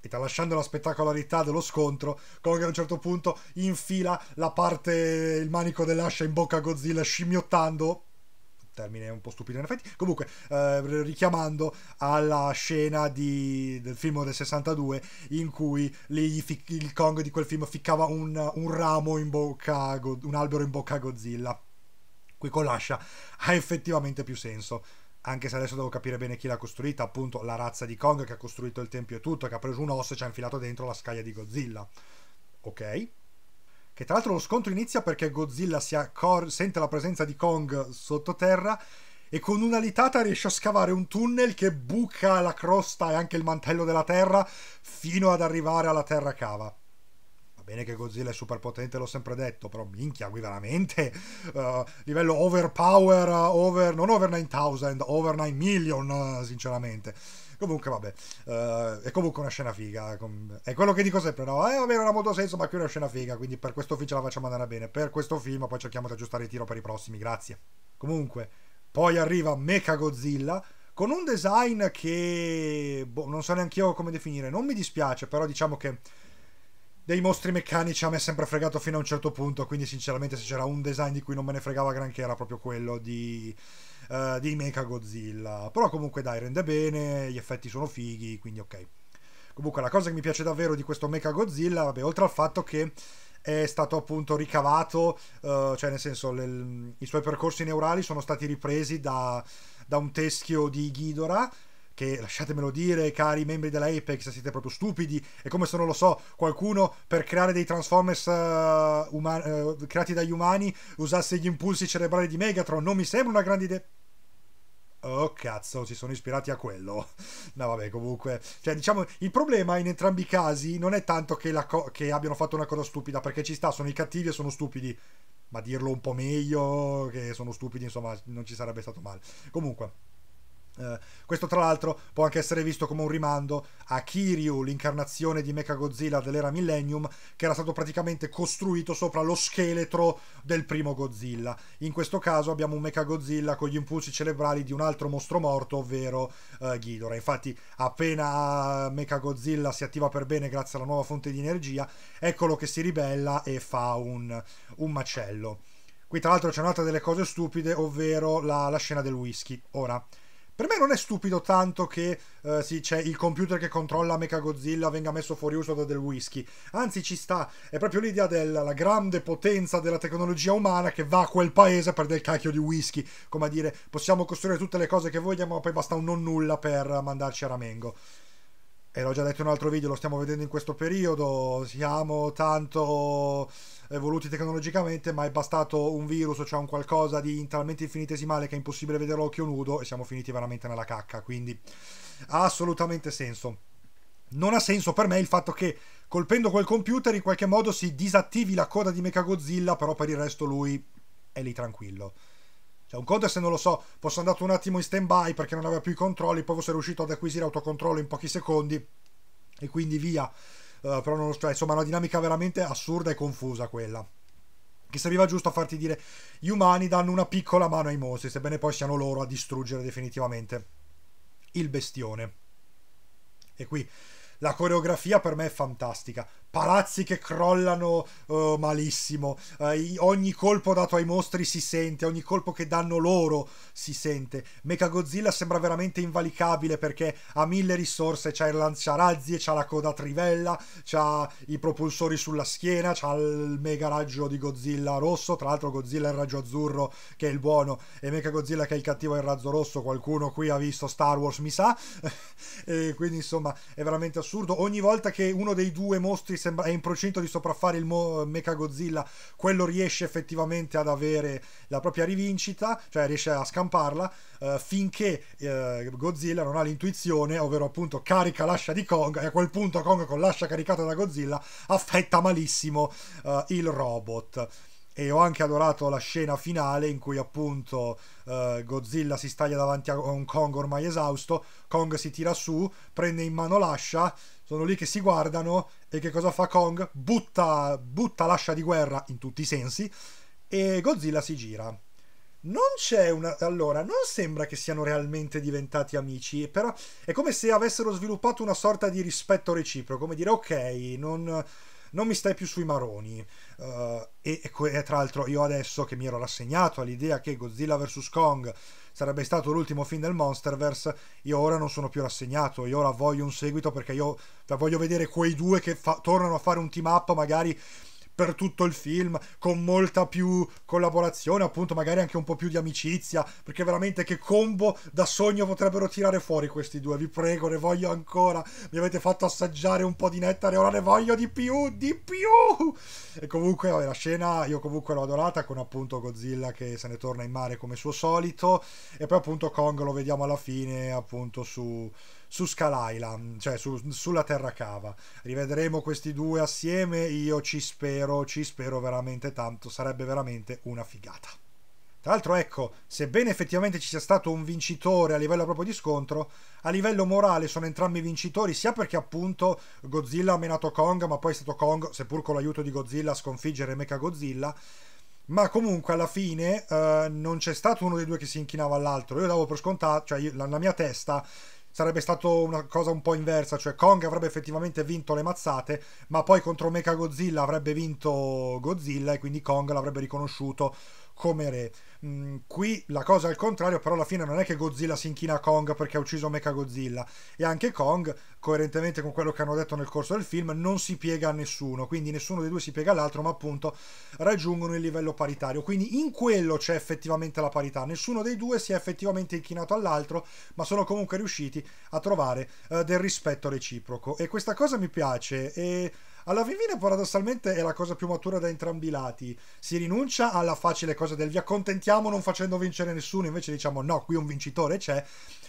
e tralasciando la spettacolarità dello scontro, Kong a un certo punto infila la parte, il manico dell'ascia in bocca a Godzilla scimmiottando termine un po' stupido in effetti, comunque eh, richiamando alla scena di, del film del 62 in cui lì, il Kong di quel film ficcava un, un ramo in bocca, un albero in bocca a Godzilla. Qui con l'ascia ha effettivamente più senso anche se adesso devo capire bene chi l'ha costruita, appunto la razza di Kong che ha costruito il tempio e tutto, che ha preso un osso e ci ha infilato dentro la scaglia di Godzilla. Ok? Che tra l'altro lo scontro inizia perché Godzilla accor- sente la presenza di Kong sottoterra e con una litata riesce a scavare un tunnel che buca la crosta e anche il mantello della terra fino ad arrivare alla terra cava bene che Godzilla è super potente, l'ho sempre detto, però minchia, qui veramente uh, livello overpower, uh, over, non over 9000, over 9 million, uh, sinceramente. Comunque, vabbè, eh, è comunque una scena figa. È quello che dico sempre, no? Eh, vabbè, non ha molto senso, ma qui è una scena figa, quindi per questo film ce la facciamo andare bene. Per questo film poi cerchiamo di aggiustare il tiro per i prossimi, grazie. Comunque, poi arriva Mecha Godzilla con un design che boh, non so neanche io come definire, non mi dispiace, però diciamo che dei mostri meccanici a me è sempre fregato fino a un certo punto, quindi sinceramente se c'era un design di cui non me ne fregava granché era proprio quello di, uh, di Mecha Godzilla. Però comunque dai, rende bene, gli effetti sono fighi, quindi ok. Comunque la cosa che mi piace davvero di questo Mecha Godzilla, vabbè, oltre al fatto che è stato appunto ricavato, uh, cioè nel senso le, i suoi percorsi neurali sono stati ripresi da, da un teschio di Ghidorah, che lasciatemelo dire, cari membri della dell'Apex, siete proprio stupidi. È come se non lo so, qualcuno per creare dei Transformers uh, eh, uman- uh, eh, creati dagli umani usasse gli impulsi cerebrali di Megatron. Non mi sembra una grande idea. Oh cazzo, si sono ispirati a quello. (laughs) No, vabbè, comunque. Cioè, diciamo, il problema in entrambi i casi non è tanto che, co- che abbiano fatto una cosa stupida, perché ci sta, sono i cattivi e sono stupidi. Ma dirlo un po' meglio, che sono stupidi, insomma, non ci sarebbe stato male. Comunque. Uh, questo tra l'altro può anche essere visto come un rimando a Kiryu, l'incarnazione di Mechagodzilla dell'era Millennium, che era stato praticamente costruito sopra lo scheletro del primo Godzilla. In questo caso abbiamo un Mechagodzilla con gli impulsi cerebrali di un altro mostro morto, ovvero uh, Ghidorah. Infatti appena Mechagodzilla si attiva per bene grazie alla nuova fonte di energia, eccolo che si ribella e fa un, un macello. Qui tra l'altro c'è un'altra delle cose stupide, ovvero la, la scena del whisky. Ora... Per me non è stupido tanto che eh, sì, c'è il computer che controlla Mechagodzilla venga messo fuori uso da del whisky. Anzi, ci sta. È proprio l'idea della grande potenza della tecnologia umana che va a quel paese per del cacchio di whisky. Come a dire, possiamo costruire tutte le cose che vogliamo, ma poi basta un non nulla per mandarci a Ramengo e l'ho già detto in un altro video, lo stiamo vedendo in questo periodo, siamo tanto evoluti tecnologicamente, ma è bastato un virus, cioè un qualcosa di talmente infinitesimale che è impossibile vederlo a occhio nudo e siamo finiti veramente nella cacca, quindi ha assolutamente senso. Non ha senso per me il fatto che colpendo quel computer in qualche modo si disattivi la coda di Mechagodzilla, però per il resto lui è lì tranquillo. Cioè, un conto è se non lo so, fosse andato un attimo in stand-by perché non aveva più i controlli, poi fosse riuscito ad acquisire autocontrollo in pochi secondi e quindi via. Uh, però non, lo cioè, insomma, una dinamica veramente assurda e confusa quella. Che serviva giusto a farti dire: gli umani danno una piccola mano ai mostri, sebbene poi siano loro a distruggere definitivamente il bestione. E qui la coreografia per me è fantastica palazzi che crollano uh, malissimo, uh, ogni colpo dato ai mostri si sente, ogni colpo che danno loro si sente. Mecha Godzilla sembra veramente invalicabile perché ha mille risorse, c'ha il lanciarazzi, c'ha la coda trivella, c'ha i propulsori sulla schiena, c'ha il mega raggio di Godzilla rosso, tra l'altro Godzilla è il raggio azzurro che è il buono e Mecha Godzilla che è il cattivo è il razzo rosso, qualcuno qui ha visto Star Wars mi sa, (laughs) e quindi insomma è veramente assurdo. Ogni volta che uno dei due mostri sembra, è in procinto di sopraffare il Mo- Mecha Godzilla, quello riesce effettivamente ad avere la propria rivincita, cioè riesce a scamparla, eh, finché eh, Godzilla non ha l'intuizione, ovvero appunto carica l'ascia di Kong, e a quel punto Kong con l'ascia caricata da Godzilla affetta malissimo eh, il robot e ho anche adorato la scena finale in cui appunto uh, Godzilla si staglia davanti a un Kong ormai esausto, Kong si tira su, prende in mano l'ascia, sono lì che si guardano e che cosa fa Kong? Butta, butta l'ascia di guerra in tutti i sensi e Godzilla si gira. Non c'è una... Allora, non sembra che siano realmente diventati amici, però è come se avessero sviluppato una sorta di rispetto reciproco, come dire ok, non, non mi stai più sui maroni. Uh, e, e tra l'altro io adesso che mi ero rassegnato all'idea che Godzilla vs. Kong sarebbe stato l'ultimo film del Monsterverse, io ora non sono più rassegnato, io ora voglio un seguito perché io cioè, voglio vedere quei due che fa- tornano a fare un team up magari per tutto il film, con molta più collaborazione, appunto magari anche un po' più di amicizia, perché veramente che combo da sogno potrebbero tirare fuori questi due, vi prego, ne voglio ancora, mi avete fatto assaggiare un po' di nettare, ora ne voglio di più, di più! E comunque vabbè, la scena io comunque l'ho adorata con appunto Godzilla che se ne torna in mare come suo solito, e poi appunto Kong lo vediamo alla fine appunto su su Skull Island, cioè su, sulla Terra Cava. Rivedremo questi due assieme, io ci spero, ci spero veramente tanto, sarebbe veramente una figata. Tra l'altro, ecco, sebbene effettivamente ci sia stato un vincitore a livello proprio di scontro, a livello morale sono entrambi vincitori, sia perché appunto Godzilla ha menato Kong, ma poi è stato Kong, seppur con l'aiuto di Godzilla, a sconfiggere Mecha Godzilla. Ma comunque alla fine eh, non c'è stato uno dei due che si inchinava all'altro. Io davo per scontato, cioè io, la, la mia testa sarebbe stato una cosa un po' inversa, cioè Kong avrebbe effettivamente vinto le mazzate, ma poi contro Mecha Godzilla avrebbe vinto Godzilla e quindi Kong l'avrebbe riconosciuto come re. Mm, qui la cosa è al contrario, però alla fine non è che Godzilla si inchina a Kong perché ha ucciso Mecha Godzilla e anche Kong, coerentemente con quello che hanno detto nel corso del film, non si piega a nessuno, quindi nessuno dei due si piega all'altro, ma appunto raggiungono il livello paritario. Quindi in quello c'è effettivamente la parità, nessuno dei due si è effettivamente inchinato all'altro, ma sono comunque riusciti a trovare uh, del rispetto reciproco e questa cosa mi piace e alla fin fine paradossalmente è la cosa più matura da entrambi i lati. Si rinuncia alla facile cosa del vi accontentiamo non facendo vincere nessuno, invece diciamo no, qui un vincitore c'è,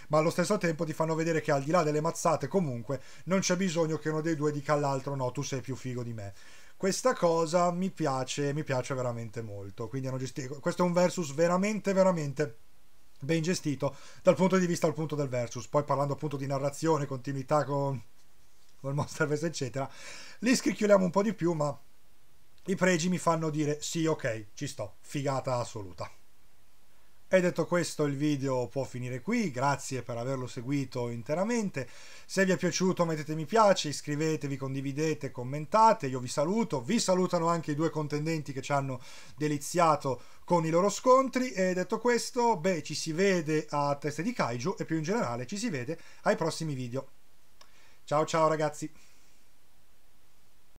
ma allo stesso tempo ti fanno vedere che al di là delle mazzate comunque non c'è bisogno che uno dei due dica all'altro no, tu sei più figo di me questa cosa mi piace, mi piace veramente molto. Quindi hanno gestito. Questo è un versus veramente, veramente ben gestito dal punto di vista al punto del versus. Poi parlando appunto di narrazione, continuità con col Monsterverse eccetera li scricchioliamo un po' di più ma i pregi mi fanno dire sì ok ci sto figata assoluta e detto questo il video può finire qui, grazie per averlo seguito interamente, se vi è piaciuto mettete mi piace, iscrivetevi, condividete, commentate, io vi saluto, vi salutano anche i due contendenti che ci hanno deliziato con i loro scontri e detto questo, beh ci si vede a Teste di Kaiju e più in generale ci si vede ai prossimi video. Ciao ciao ragazzi!